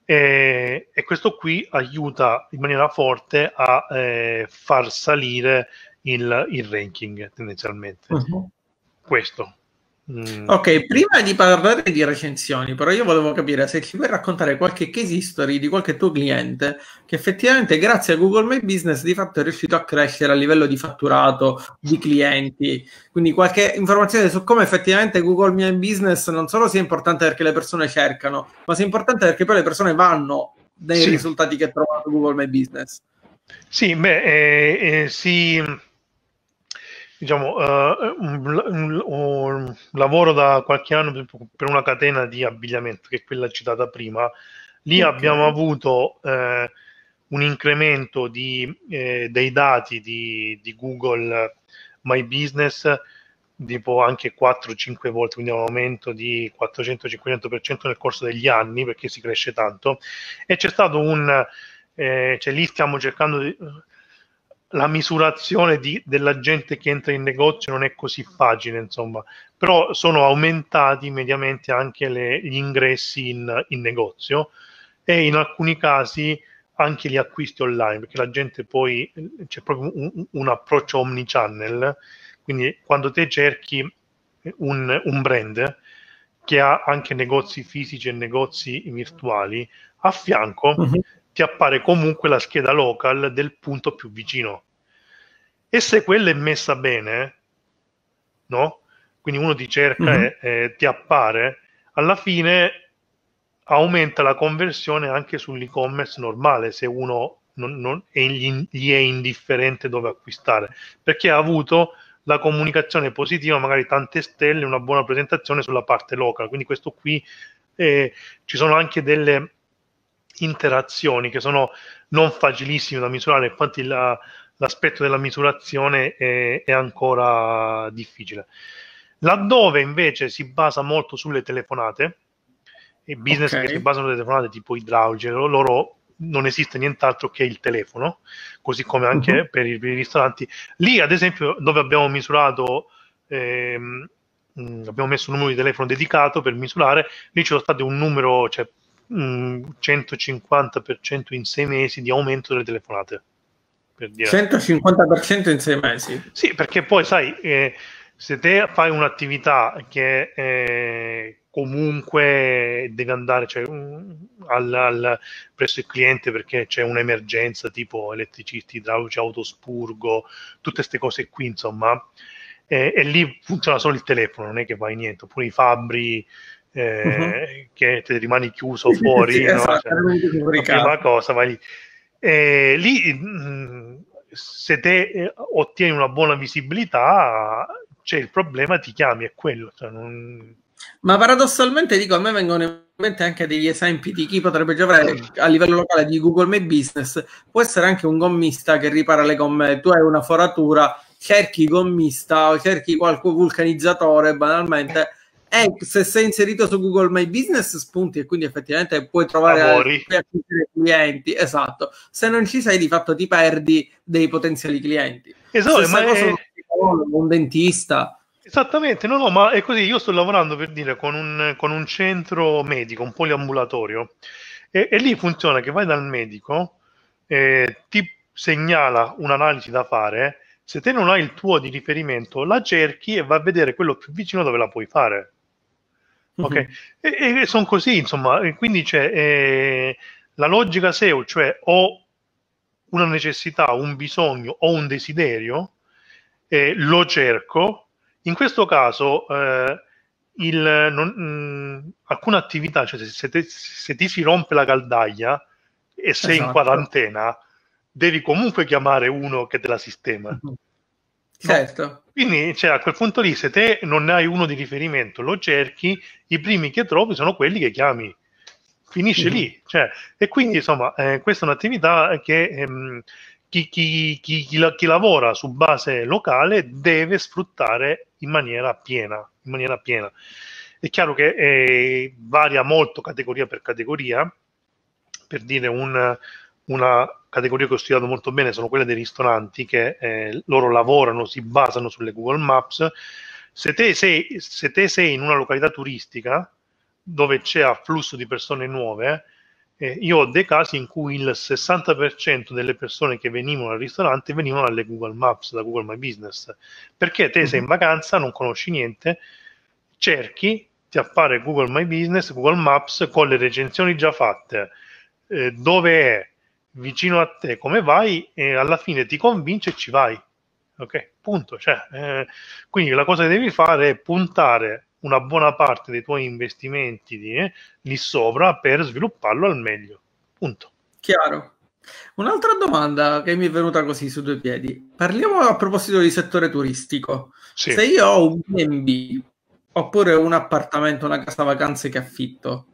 eh, e questo qui aiuta in maniera forte a eh, far salire il, il ranking tendenzialmente. Uh-huh. Questo. Mm. Ok, prima di parlare di recensioni, però io volevo capire se ci puoi raccontare qualche case history di qualche tuo cliente che effettivamente grazie a Google My Business di fatto è riuscito a crescere a livello di fatturato di clienti. Quindi qualche informazione su come effettivamente Google My Business non solo sia importante perché le persone cercano, ma sia importante perché poi le persone vanno dai sì. risultati che ha trovato Google My Business. Sì, beh, eh, eh, sì diciamo, uh, un, un, un, lavoro da qualche anno per una catena di abbigliamento, che è quella citata prima. Lì okay. abbiamo avuto eh, un incremento di, eh, dei dati di, di, Google My Business tipo anche 4-5 volte, quindi un aumento di 400-500% nel corso degli anni perché si cresce tanto e c'è stato un, eh, cioè lì stiamo cercando di, la misurazione di, della gente che entra in negozio non è così facile, insomma, però sono aumentati mediamente anche le, gli ingressi in, in, negozio e in alcuni casi anche gli acquisti online, perché la gente poi c'è proprio un, un approccio omnichannel, quindi quando te cerchi un, un brand che ha anche negozi fisici e negozi virtuali, a fianco mm-hmm ti appare comunque la scheda local del punto più vicino. E se quella è messa bene, no? Quindi uno ti cerca mm-hmm. e, e ti appare, alla fine aumenta la conversione anche sull'e-commerce normale se uno non, non, è, gli, gli è indifferente dove acquistare, perché ha avuto la comunicazione positiva, magari tante stelle, una buona presentazione sulla parte local. Quindi questo qui eh, ci sono anche delle interazioni che sono non facilissime da misurare, infatti la, l'aspetto della misurazione è, è, ancora difficile. Laddove invece si basa molto sulle telefonate, e business okay. che si basano sulle telefonate tipo idraulici, loro non esiste nient'altro che il telefono, così come anche uh-huh. per, i, per, i, ristoranti. Lì, ad esempio, dove abbiamo misurato, ehm, mm, abbiamo messo un numero di telefono dedicato per misurare, lì c'è stato un numero, cioè mh, mm, 150% in sei mesi di aumento delle telefonate. Per dire. 150% in sei mesi? Sì, perché poi sai, eh, se te fai un'attività che eh, comunque devi andare cioè, mm, al, al, presso il cliente perché c'è un'emergenza tipo elettricisti, idraulici, autospurgo, tutte queste cose qui, insomma, eh, e lì funziona solo il telefono, non è che fai niente, oppure i fabbri eh, uh-huh. che te rimani chiuso fuori, sì, no? cioè, prima cosa vai lì. E eh, lì mh, mm, se te eh, ottieni una buona visibilità, c'è il problema, ti chiami, è quello. Cioè, non... Ma paradossalmente dico, a me vengono in mente anche degli esempi di chi potrebbe giocare a livello locale di Google My Business. Può essere anche un gommista che ripara le gomme, tu hai una foratura, cerchi gommista o cerchi qualche vulcanizzatore banalmente eh, se sei inserito su Google My Business spunti e quindi effettivamente puoi trovare clienti, esatto. Se non ci sei di fatto ti perdi dei potenziali clienti. Esatto, ma è... un dentista. Esattamente, no, no, ma è così. Io sto lavorando per dire con un, con un centro medico, un poliambulatorio, e, e, lì funziona che vai dal medico, eh, ti segnala un'analisi da fare. Se te non hai il tuo di riferimento, la cerchi e va a vedere quello più vicino dove la puoi fare mm-hmm. e, e sono così, insomma, e quindi c'è eh, la logica SEO, cioè ho una necessità, un bisogno o un desiderio, eh, lo cerco. In questo caso, eh, il, non, mh, mm, alcuna attività, cioè se, se, te, se, ti si rompe la caldaia e sei esatto. in quarantena, devi comunque chiamare uno che te la sistema. Mm-hmm. Certo. Quindi cioè, a quel punto lì, se te non hai uno di riferimento, lo cerchi, i primi che trovi sono quelli che chiami. Finisce mm-hmm. lì. Cioè, e quindi, insomma, eh, questa è un'attività che ehm, chi, chi, chi, chi, lavora su base locale deve sfruttare in maniera piena. In maniera piena. È chiaro che eh, varia molto categoria per categoria. Per dire un, una categorie che ho studiato molto bene sono quelle dei ristoranti che eh, loro lavorano, si basano sulle Google Maps. Se te, sei, se te sei in una località turistica dove c'è afflusso di persone nuove, eh, io ho dei casi in cui il 60% delle persone che venivano al ristorante venivano dalle Google Maps, da Google My Business, perché te sei in mhm. vacanza, non conosci niente, cerchi, ti appare Google My Business, Google Maps con le recensioni già fatte, eh, dove è, vicino a te come vai e alla fine ti convince e ci vai. Ok, punto. Cioè, eh, quindi la cosa che devi fare è puntare una buona parte dei tuoi investimenti di, eh, lì sopra per svilupparlo al meglio. Punto. Chiaro. Un'altra domanda che mi è venuta così su due piedi. Parliamo a proposito di settore turistico. Sì. Se io ho un B&B oppure un appartamento, una casa vacanze che affitto,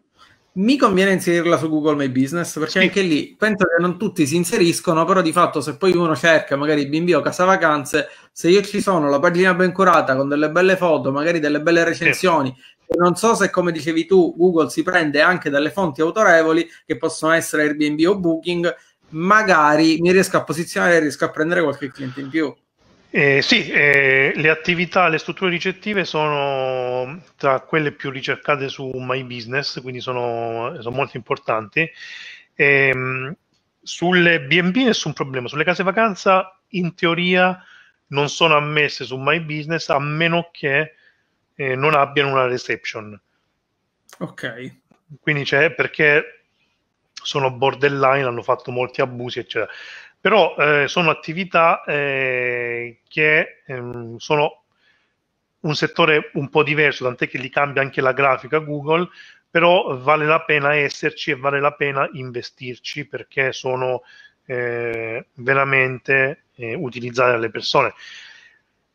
mi conviene inserirla su Google My Business perché sì. anche lì penso che non tutti si inseriscono, però di fatto se poi uno cerca magari bimbi o casa vacanze, se io ci sono la pagina ben curata con delle belle foto, magari delle belle recensioni, sì. non so se come dicevi tu Google si prende anche dalle fonti autorevoli che possono essere Airbnb o Booking, magari mi riesco a posizionare e riesco a prendere qualche cliente in più. Eh, sì, eh, le attività, le strutture ricettive sono tra quelle più ricercate su My Business, quindi sono, sono molto importanti. Eh, sulle BNB nessun problema, sulle case vacanza in teoria non sono ammesse su My Business a meno che eh, non abbiano una reception. Ok. Quindi c'è perché sono borderline, hanno fatto molti abusi, eccetera però eh, sono attività eh, che ehm, sono un settore un po' diverso, tant'è che li cambia anche la grafica Google, però vale la pena esserci e vale la pena investirci perché sono eh, veramente eh, utilizzate dalle persone.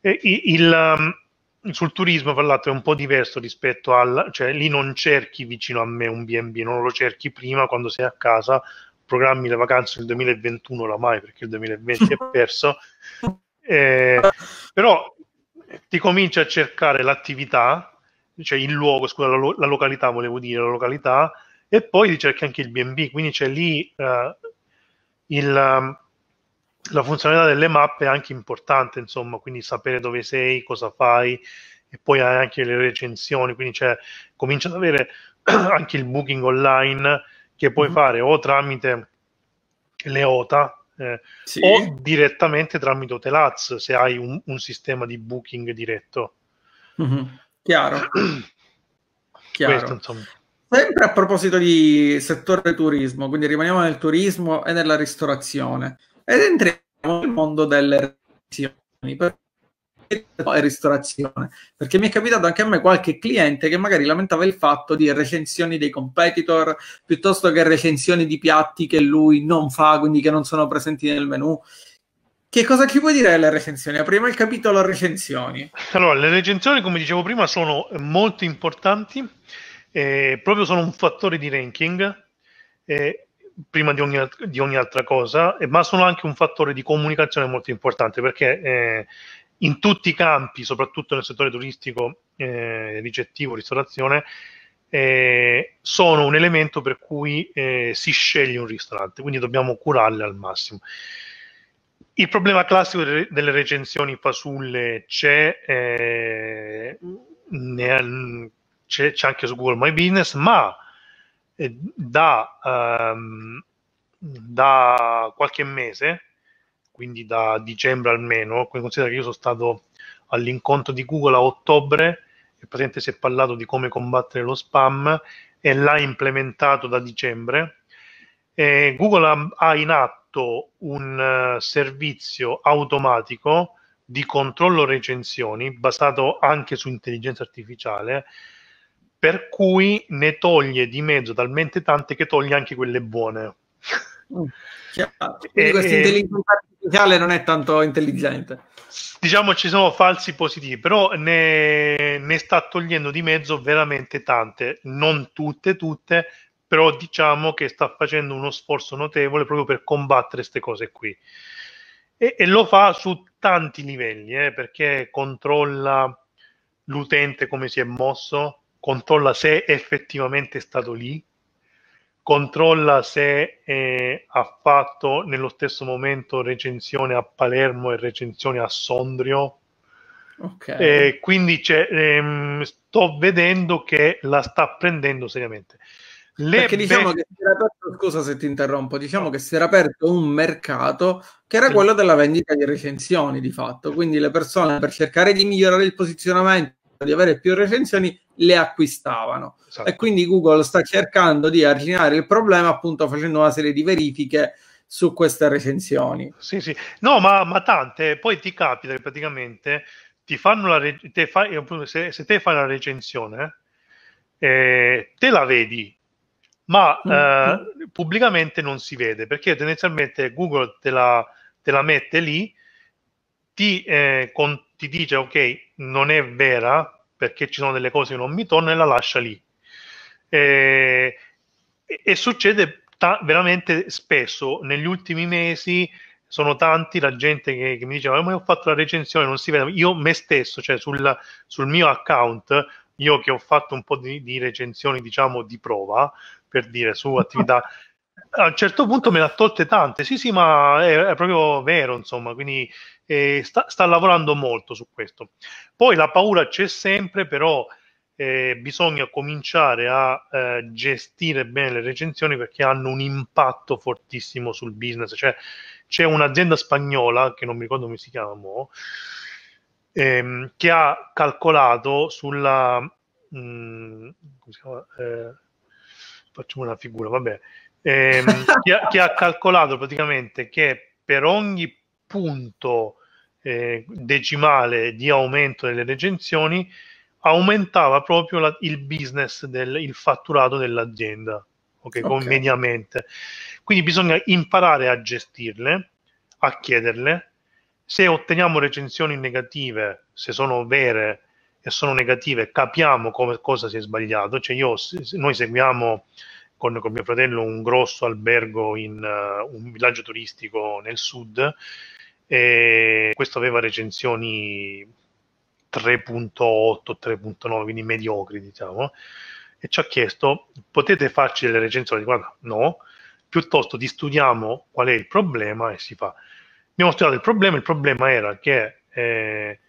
E, il, ehm, sul turismo, tra l'altro, è un po' diverso rispetto al... cioè lì non cerchi vicino a me un B&B, non lo cerchi prima quando sei a casa, programmi le vacanze nel 2021 oramai perché il 2020 è perso, eh, però eh, ti cominci a cercare l'attività, cioè il luogo, scusa, la, lo- la, località volevo dire, la località, e poi ti cerchi anche il bnb quindi c'è lì eh, il, um, la funzionalità delle mappe è anche importante, insomma, quindi sapere dove sei, cosa fai, e poi hai anche le recensioni, quindi cominci ad avere anche il booking online che puoi mm-hmm. fare o tramite le OTA eh, sì. o direttamente tramite Hotelaz se hai un, un, sistema di booking diretto. Mm-hmm. Chiaro. Chiaro. Questo, insomma. Sempre a proposito di settore turismo, quindi rimaniamo nel turismo e nella ristorazione ed entriamo nel mondo delle relazioni. Per e ristorazione. Perché mi è capitato anche a me qualche cliente che magari lamentava il fatto di recensioni dei competitor piuttosto che recensioni di piatti che lui non fa, quindi che non sono presenti nel menu. Che cosa ci puoi dire delle recensioni? Apriamo il capitolo recensioni. Allora, le recensioni, come dicevo prima, sono molto importanti, eh, proprio sono un fattore di ranking, eh, prima di ogni, di ogni, altra cosa, eh, ma sono anche un fattore di comunicazione molto importante, perché eh, in tutti i campi, soprattutto nel settore turistico, eh, ricettivo, ristorazione, eh, sono un elemento per cui eh, si sceglie un ristorante, quindi dobbiamo curarle al massimo. Il problema classico delle recensioni fasulle c'è, eh, nel, c'è, c'è, anche su Google My Business, ma eh, da, um, da qualche mese quindi da dicembre almeno, considera che io sono stato all'incontro di Google a ottobre il praticamente si è parlato di come combattere lo spam e l'ha implementato da dicembre. E Google ha in atto un eh, servizio automatico di controllo recensioni basato anche su intelligenza artificiale per cui ne toglie di mezzo talmente tante che toglie anche quelle buone. Mm. Quindi questa intelligenza artificiale non è tanto intelligente. Diciamo ci sono falsi positivi, però ne, ne sta togliendo di mezzo veramente tante, non tutte, tutte, però diciamo che sta facendo uno sforzo notevole proprio per combattere queste cose qui. E, e, lo fa su tanti livelli, eh, perché controlla l'utente come si è mosso, controlla se effettivamente è stato lì, controlla se eh, ha fatto nello stesso momento recensione a Palermo e recensione a Sondrio. Okay. Eh, quindi ehm, sto vedendo che la sta prendendo seriamente. Le Perché diciamo be- che si era aperto, scusa se ti interrompo, diciamo che si era aperto un mercato che era quello della vendita di recensioni di fatto, quindi le persone per cercare di migliorare il posizionamento di avere più recensioni le acquistavano. Esatto. E quindi Google sta cercando di arginare il problema appunto facendo una serie di verifiche su queste recensioni. Sì, sì. No, ma, ma tante. Poi ti capita che praticamente ti fanno la re- te fa- eh, se, se, te fai la recensione, eh, te la vedi, ma mm, eh, mm. pubblicamente non si vede perché tendenzialmente Google te la, te la mette lì, ti, eh, con- ti dice ok, non è vera perché ci sono delle cose che non mi tornano e la lascia lì. E, e succede ta- veramente spesso, negli ultimi mesi sono tanti la gente che, che mi diceva ah, ma ho fatto la recensione, non si vede, io me stesso, cioè sul, sul mio account, io che ho fatto un po' di, di recensioni diciamo di prova, per dire su attività a un certo punto me l'ha tolte tante, sì sì, ma è, è proprio vero, insomma, quindi eh, sta, sta, lavorando molto su questo. Poi la paura c'è sempre, però eh, bisogna cominciare a eh, gestire bene le recensioni perché hanno un impatto fortissimo sul business. Cioè, c'è un'azienda spagnola, che non mi ricordo come si chiama, mo, ehm, che ha calcolato sulla... Mh, mm, come si chiama? Eh, facciamo una figura, vabbè ehm, che, ha, calcolato praticamente che per ogni punto eh, decimale di aumento delle recensioni aumentava proprio la, il business, del, il fatturato dell'azienda, okay, okay. conveniamente. Quindi bisogna imparare a gestirle, a chiederle. Se otteniamo recensioni negative, se sono vere e sono negative, capiamo come, cosa si è sbagliato. Cioè io, se, noi seguiamo con, con mio fratello un grosso albergo in uh, un villaggio turistico nel sud e questo aveva recensioni 3.8, 3.9, quindi mediocri diciamo, e ci ha chiesto potete farci delle recensioni? Guarda, no, piuttosto ti studiamo qual è il problema e si fa. Abbiamo studiato il problema, il problema era che eh,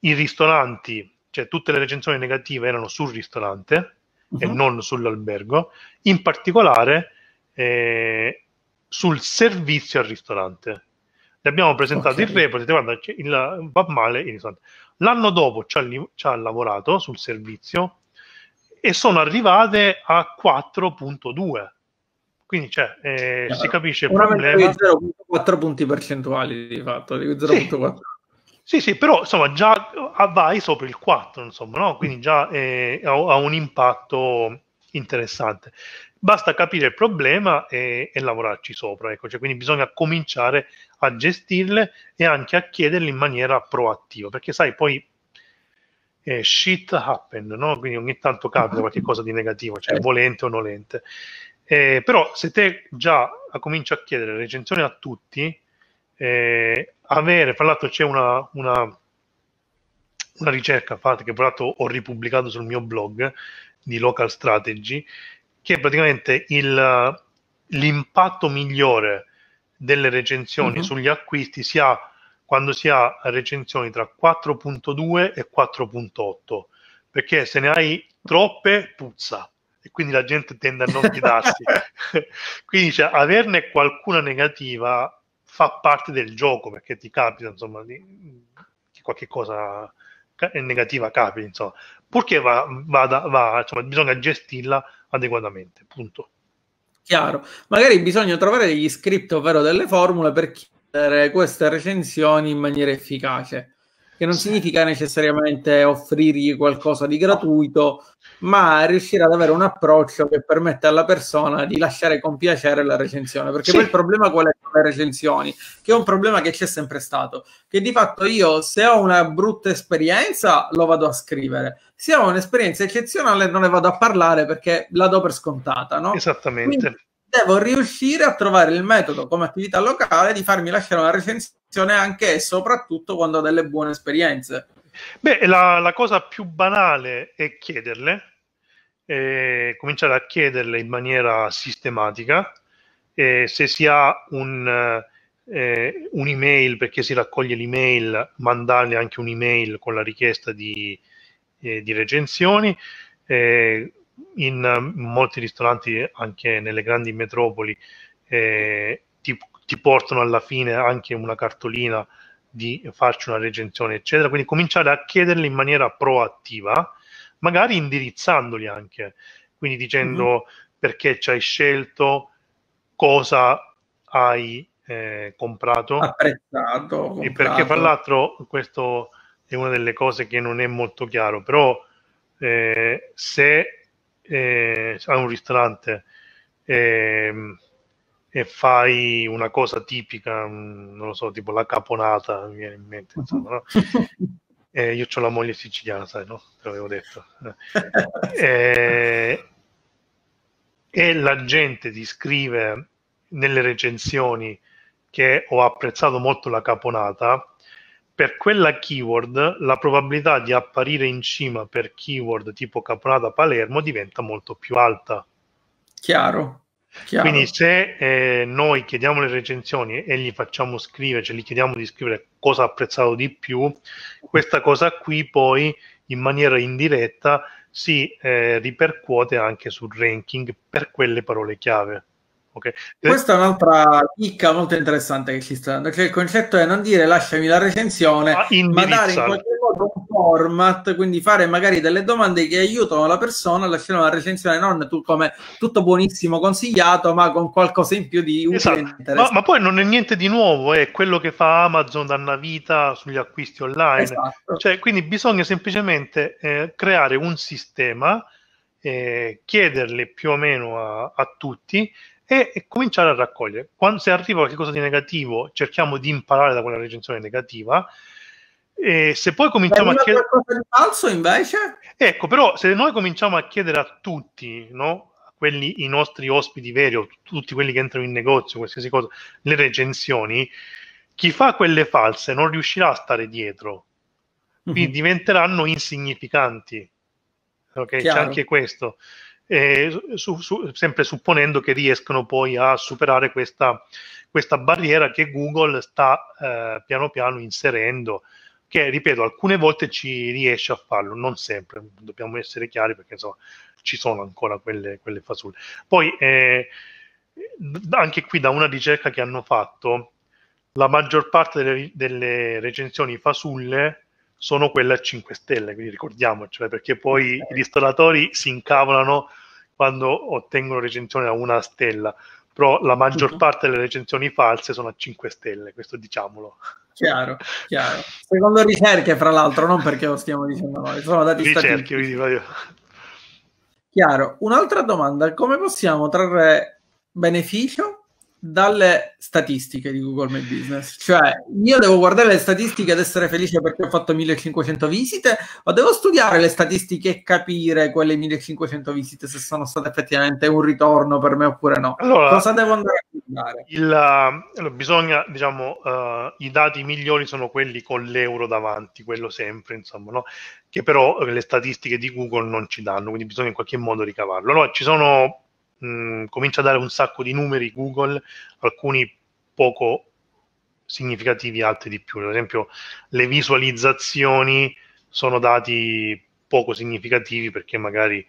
i ristoranti, cioè tutte le recensioni negative erano sul ristorante, uh-huh. e mhm. non sull'albergo, in particolare eh, sul servizio al ristorante. Le abbiamo presentato okay. il report, guarda, il, va male il ristorante. L'anno dopo ci ha, ci ha lavorato sul servizio e sono arrivate a 4.2 quindi cioè, eh, si capisce il problema 0,4 punti percentuali di fatto di 0,4 sì. Sì, sì, però insomma già ah, vai sopra il 4, insomma, no? quindi già eh, ha, ha, un impatto interessante. Basta capire il problema e, e lavorarci sopra, ecco. cioè, quindi bisogna cominciare a gestirle e anche a chiederle in maniera proattiva, perché sai, poi eh, shit happen, no? quindi ogni tanto capita qualcosa di negativo, cioè certo. volente o nolente. Eh, però se te già cominci a chiedere recensioni a tutti, eh, avere, fra l'altro c'è una, una, una ricerca fatta che l'altro ho ripubblicato sul mio blog di Local Strategy, che è praticamente il, l'impatto migliore delle recensioni uh-huh. sugli acquisti si ha quando si ha recensioni tra 4.2 e 4.8, perché se ne hai troppe puzza e quindi la gente tende a non fidarsi. quindi cioè, averne qualcuna negativa fa parte del gioco perché ti capita insomma di, che qualche cosa negativa capita insomma purché va, vada, va, insomma, bisogna gestirla adeguatamente punto chiaro magari bisogna trovare degli script ovvero delle formule per chiedere queste recensioni in maniera efficace che non significa necessariamente offrirgli qualcosa di gratuito, ma riuscire ad avere un approccio che permette alla persona di lasciare con piacere la recensione. Perché sì. poi il problema qual è con le recensioni? Che è un problema che c'è sempre stato. Che di fatto io, se ho una brutta esperienza, lo vado a scrivere. Se ho un'esperienza eccezionale, non ne vado a parlare perché la do per scontata, no? Esattamente. Quindi, devo riuscire a trovare il metodo come attività locale di farmi lasciare una recensione anche e soprattutto quando ho delle buone esperienze. Beh, la, la cosa più banale è chiederle, eh, cominciare a chiederle in maniera sistematica, eh, se si ha un, eh, un'email, perché si raccoglie l'email, mandarle anche un'email con la richiesta di, eh, di recensioni. Eh, in ehm, molti ristoranti anche nelle grandi metropoli eh, ti, ti, portano alla fine anche una cartolina di farci una recensione eccetera quindi cominciare a chiederle in maniera proattiva magari indirizzandoli anche quindi dicendo mm-hmm. perché ci hai scelto cosa hai eh, comprato apprezzato comprato. e perché fra l'altro questo è una delle cose che non è molto chiaro però eh, se eh, hai un ristorante eh, e fai una cosa tipica, mm, non lo so, tipo la caponata, mi viene in mente, insomma, no? Eh, io ho la moglie siciliana, sai, no? Te l'avevo detto. Eh, e la gente ti scrive nelle recensioni che ho apprezzato molto la caponata, per quella keyword la probabilità di apparire in cima per keyword tipo caponata Palermo diventa molto più alta. Chiaro. chiaro. Quindi se eh, noi chiediamo le recensioni e gli facciamo scrivere, cioè gli chiediamo di scrivere cosa ha apprezzato di più, questa cosa qui poi in maniera indiretta si eh, ripercuote anche sul ranking per quelle parole chiave. Okay. Questa è un'altra chicca molto interessante che ci sta dando, cioè il concetto è non dire lasciami la recensione, ah, ma dare in qualche modo un format, quindi fare magari delle domande che aiutano la persona a lasciare una recensione, non tu come tutto buonissimo consigliato, ma con qualcosa in più di utile esatto. ma, ma, poi non è niente di nuovo, è quello che fa Amazon da una vita sugli acquisti online. Esatto. Cioè, quindi bisogna semplicemente eh, creare un sistema, eh, chiederle più o meno a, a tutti e, e cominciare a raccogliere. Quando, se arriva qualcosa di negativo, cerchiamo di imparare da quella recensione negativa. E se poi cominciamo Beh, a chiedere qualcosa di falso invece? Ecco, però se noi cominciamo a chiedere a tutti, no? a quelli, i nostri ospiti veri o tutti quelli che entrano in negozio, qualsiasi cosa, le recensioni, chi fa quelle false non riuscirà a stare dietro. Quindi mm-hmm. diventeranno insignificanti. Ok, Chiaro. c'è anche questo eh, su, su, sempre supponendo che riescano poi a superare questa, questa barriera che Google sta eh, piano piano inserendo, che ripeto, alcune volte ci riesce a farlo, non sempre, dobbiamo essere chiari perché insomma, ci sono ancora quelle, quelle fasulle. Poi eh, anche qui da una ricerca che hanno fatto, la maggior parte delle, delle recensioni fasulle sono quelle a 5 stelle, quindi ricordiamocelo, perché poi i ristoratori si incavolano quando ottengono recensioni a una stella, però la maggior mhm. parte delle recensioni false sono a 5 stelle, questo diciamolo. Chiaro, chiaro. Secondo ricerche, fra l'altro, non perché lo stiamo dicendo noi, sono dati ricerche, quindi proprio... Chiaro. Un'altra domanda, come possiamo trarre beneficio dalle statistiche di Google My Business. Cioè, io devo guardare le statistiche ed essere felice perché ho fatto 1500 visite o devo studiare le statistiche e capire quelle 1500 visite se sono state effettivamente un ritorno per me oppure no? Allora, Cosa devo andare a guardare? Il, bisogna, diciamo, uh, i dati migliori sono quelli con l'euro davanti, quello sempre, insomma, no? che però le statistiche di Google non ci danno, quindi bisogna in qualche modo ricavarlo. No, ci sono Mm, comincia a dare un sacco di numeri Google, alcuni poco significativi, altri di più. Ad esempio, le visualizzazioni sono dati poco significativi perché magari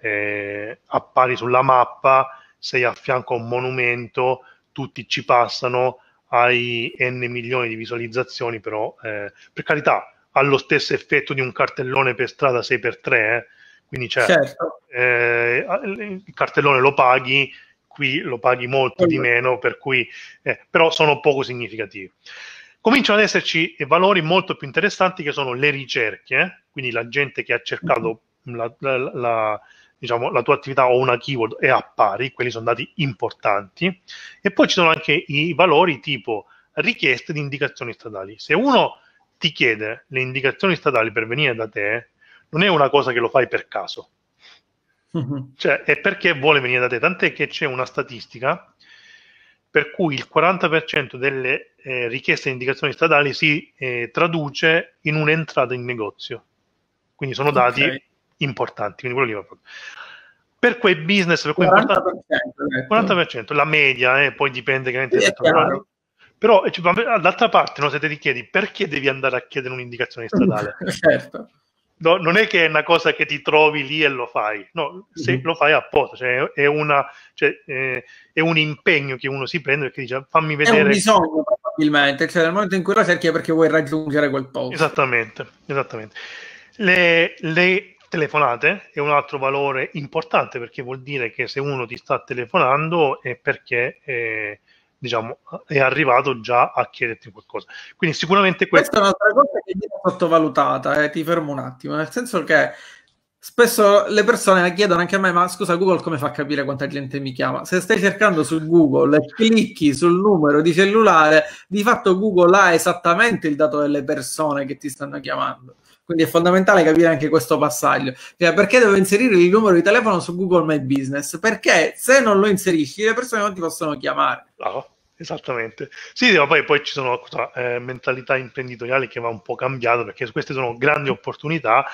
eh, appari sulla mappa, sei a fianco a un monumento, tutti ci passano, hai n milioni di visualizzazioni, però eh, per carità ha lo stesso effetto di un cartellone per strada 6x3, eh? quindi c'è certo eh, il cartellone lo paghi, qui lo paghi molto di meno, per cui, eh, però sono poco significativi. Cominciano ad esserci valori molto più interessanti che sono le ricerche, eh, quindi la gente che ha cercato mm-hmm. la, la, la, diciamo, la tua attività o una keyword è a pari, quelli sono dati importanti, e poi ci sono anche i valori tipo richieste di indicazioni statali. Se uno ti chiede le indicazioni statali per venire da te, non è una cosa che lo fai per caso, mm Cioè, è perché vuole venire da te. Tant'è che c'è una statistica per cui il 40% delle eh, richieste di indicazioni stradali si eh, traduce in un'entrata in negozio. Quindi sono dati okay. importanti. Per quei business, per cui 40%, ecco. 40% la media, eh, poi dipende chiaramente sì, da però eh, cioè, d'altra parte no, se ti chiedi perché devi andare a chiedere un'indicazione stradale certo no, non è che è una cosa che ti trovi lì e lo fai, no, se mm-hmm. lo fai apposta, cioè è, una, cioè, eh, è un impegno che uno si prende e perché dice fammi vedere. È un bisogno probabilmente, cioè nel momento in cui lo cerchi è perché vuoi raggiungere quel posto. Esattamente, esattamente. Le, le telefonate è un altro valore importante perché vuol dire che se uno ti sta telefonando è perché... Eh, diciamo, è arrivato già a chiederti qualcosa. Quindi sicuramente questo... questa è un'altra cosa che viene sottovalutata, eh, ti fermo un attimo, nel senso che spesso le persone chiedono anche a me, ma scusa Google come fa a capire quanta gente mi chiama? Se stai cercando su Google e clicchi sul numero di cellulare, di fatto Google ha esattamente il dato delle persone che ti stanno chiamando. Quindi è fondamentale capire anche questo passaggio. Cioè, perché devo inserire il numero di telefono su Google My Business? Perché se non lo inserisci, le persone non ti possono chiamare. No. Ah, Esattamente. Sì, ma poi, poi ci sono questa eh, mentalità imprenditoriale che va un po' cambiata perché queste sono grandi opportunità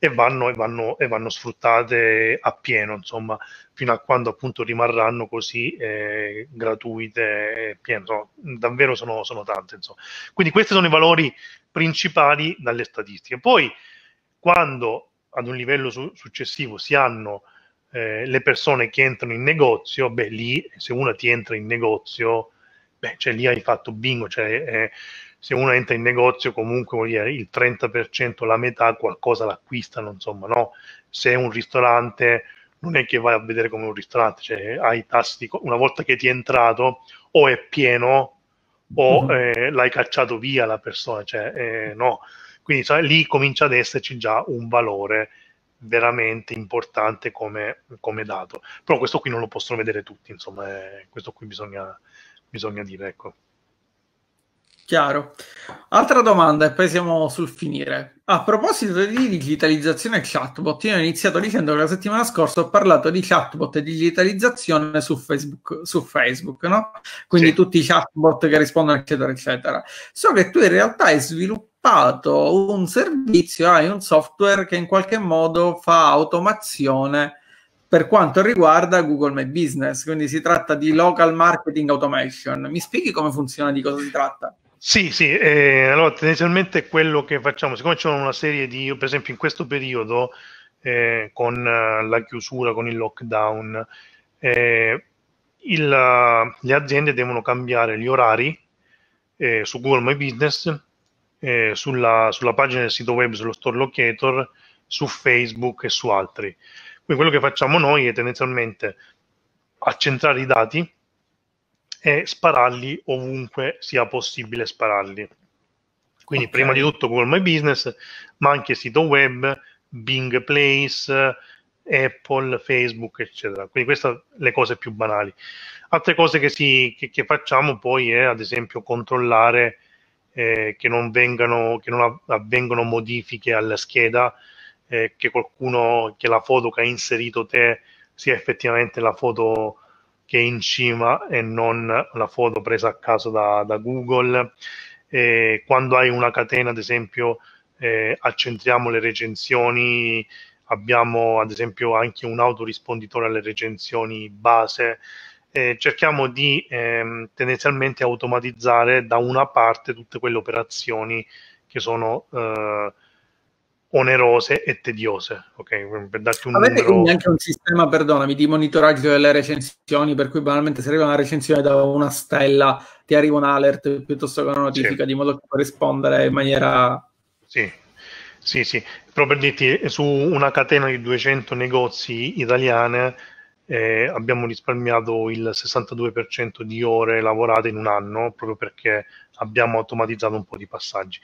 e vanno, e vanno, e vanno sfruttate appieno, insomma, fino a quando appunto rimarranno così eh, gratuite e piene. Insomma, davvero sono, sono tante. Insomma. Quindi questi sono i valori principali dalle statistiche. Poi, quando ad un livello su- successivo si hanno eh, le persone che entrano in negozio, beh, lì se una ti entra in negozio beh, cioè, lì hai fatto bingo, cioè, eh, se uno entra in negozio comunque dire, il 30%, la metà qualcosa l'acquistano, insomma, no? Se è un ristorante non è che vai a vedere come un ristorante, cioè hai tassi, una volta che ti è entrato o è pieno o mm-hmm. eh, l'hai cacciato via la persona, cioè eh, no. Quindi cioè, lì comincia ad esserci già un valore veramente importante come, come, dato. Però questo qui non lo possono vedere tutti, insomma, eh, questo qui bisogna, bisogna dire, ecco. Chiaro. Altra domanda e poi siamo sul finire. A proposito di digitalizzazione e chatbot, io ho iniziato dicendo che la settimana scorsa ho parlato di chatbot e digitalizzazione su Facebook, su Facebook no? Quindi sì. tutti i chatbot che rispondono, eccetera, eccetera. So che tu in realtà hai sviluppato un servizio, hai un software che in qualche modo fa automazione per quanto riguarda Google My Business, quindi si tratta di local marketing automation. Mi spieghi come funziona, di cosa si tratta? Sì, sì, eh, allora tendenzialmente quello che facciamo, siccome c'è una serie di, per esempio in questo periodo, eh, con eh, la chiusura, con il lockdown, eh, il, eh, le aziende devono cambiare gli orari eh, su Google My Business, sulla, sulla pagina del sito web, sullo store locator, su Facebook e su altri. Quindi quello che facciamo noi è tendenzialmente accentrare i dati e spararli ovunque sia possibile spararli. Quindi okay. prima di tutto Google My Business, ma anche sito web, Bing Place, Apple, Facebook, eccetera. Quindi queste sono le cose più banali. Altre cose che, si, che, che facciamo poi è ad esempio controllare eh, che, non vengano, che non avvengano modifiche alla scheda eh, che qualcuno, che la foto che hai inserito te sia effettivamente la foto che è in cima e non la foto presa a caso da, da Google. Eh, quando hai una catena, ad esempio, eh, accentriamo le recensioni, abbiamo ad esempio anche un autorisponditore alle recensioni base. Eh, cerchiamo di ehm, tendenzialmente automatizzare da una parte tutte quelle operazioni che sono eh, onerose e tediose. Ok, per darti un Avete numero... quindi anche un sistema, perdonami, di monitoraggio delle recensioni, per cui banalmente se arriva una recensione da una stella ti arriva un alert piuttosto che una notifica, sì. di modo che puoi rispondere in maniera... Sì, sì, sì. Proprio per dirti, su una catena di 200 negozi italiane eh, abbiamo risparmiato il 62% di ore lavorate in un anno, proprio perché abbiamo automatizzato un po' di passaggi.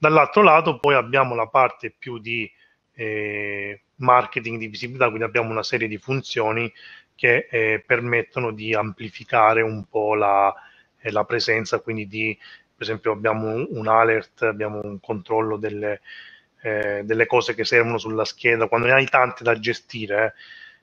Dall'altro lato poi abbiamo la parte più di eh, marketing di visibilità, quindi abbiamo una serie di funzioni che eh, permettono di amplificare un po' la, eh, la, presenza, quindi di, per esempio abbiamo un, alert, abbiamo un controllo delle, eh, delle, cose che servono sulla scheda, quando ne hai tante da gestire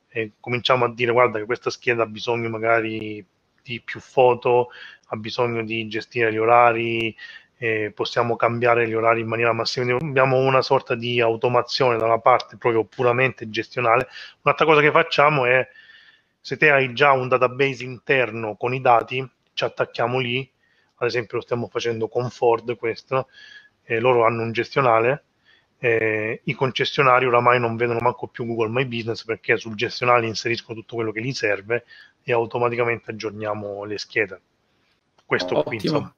eh, eh, cominciamo a dire guarda che questa scheda ha bisogno magari di più foto, ha bisogno di gestire gli orari, eh, possiamo cambiare gli orari in maniera massima. Quindi abbiamo una sorta di automazione da una parte proprio puramente gestionale. Un'altra cosa che facciamo è se te hai già un database interno con i dati, ci attacchiamo lì. Ad esempio, lo stiamo facendo con Ford questo. e loro hanno un gestionale. Eh, I concessionari oramai non vedono manco più Google My Business perché sul gestionale inseriscono tutto quello che gli serve e automaticamente aggiorniamo le schede. Questo Ottimo. qui insomma.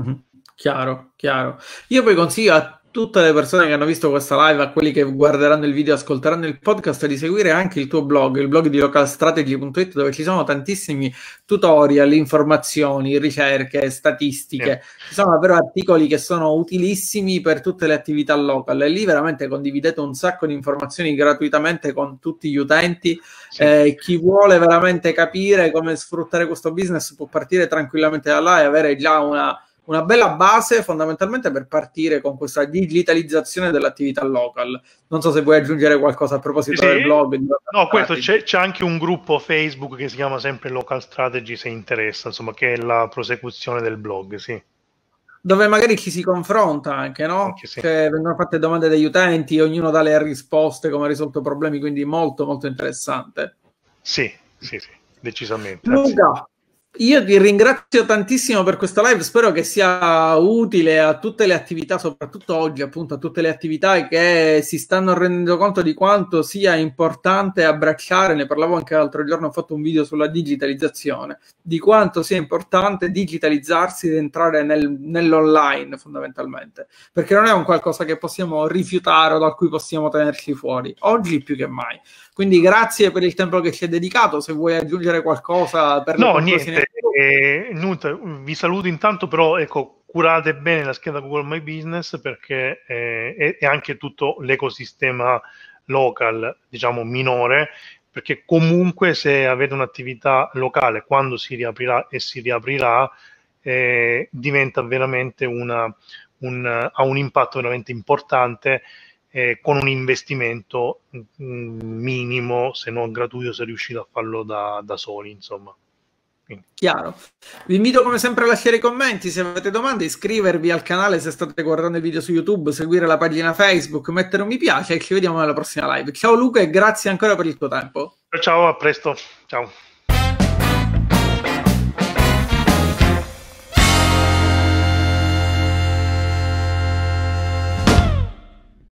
Mm-hmm. Chiaro, chiaro. Io poi consiglio a tutte le persone che hanno visto questa live, a quelli che guarderanno il video, ascolteranno il podcast, di seguire anche il tuo blog, il blog di localstrategy.it, dove ci sono tantissimi tutorial, informazioni, ricerche, statistiche. Ci sono davvero articoli che sono utilissimi per tutte le attività local e lì veramente condividete un sacco di informazioni gratuitamente con tutti gli utenti. Eh, chi vuole veramente capire come sfruttare questo business può partire tranquillamente da là e avere già una una bella base fondamentalmente per partire con questa digitalizzazione dell'attività local. Non so se vuoi aggiungere qualcosa a proposito sì. del blog. No, questo eh, c'è, c'è, anche un gruppo Facebook che si chiama sempre Local Strategy se interessa, insomma, che è la prosecuzione del blog, sì. Dove magari ci si confronta anche, no? Anche sì. Che cioè, vengono fatte domande degli utenti, ognuno dà le risposte, come ha risolto problemi, quindi molto, molto interessante. Sì, sì, sì, decisamente. Luca, io ti ringrazio tantissimo per questa live, spero che sia utile a tutte le attività, soprattutto oggi, appunto, a tutte le attività che si stanno rendendo conto di quanto sia importante abbracciare, ne parlavo anche l'altro giorno, ho fatto un video sulla digitalizzazione, di quanto sia importante digitalizzarsi ed entrare nel, nell'online fondamentalmente, perché non è un qualcosa che possiamo rifiutare o da cui possiamo tenerci fuori, oggi più che mai. Quindi grazie per il tempo che ci hai dedicato, se vuoi aggiungere qualcosa per No, niente, eh, Nuta, vi saluto intanto, però ecco, curate bene la scheda Google My Business perché eh, è anche tutto l'ecosistema local, diciamo minore, perché comunque se avete un'attività locale, quando si riaprirà e si riaprirà, eh, diventa veramente una, un, ha un impatto veramente importante eh, con un investimento mm, minimo, se non gratuito, se riuscite a farlo da, da soli, insomma. Chiaro. Vi invito come sempre a lasciare i commenti, se avete domande, iscrivervi al canale se state guardando i video su YouTube, seguire la pagina Facebook, mettere un mi piace e ci vediamo nella prossima live. Ciao Luca e grazie ancora per il tuo tempo. Ciao, a presto. Ciao.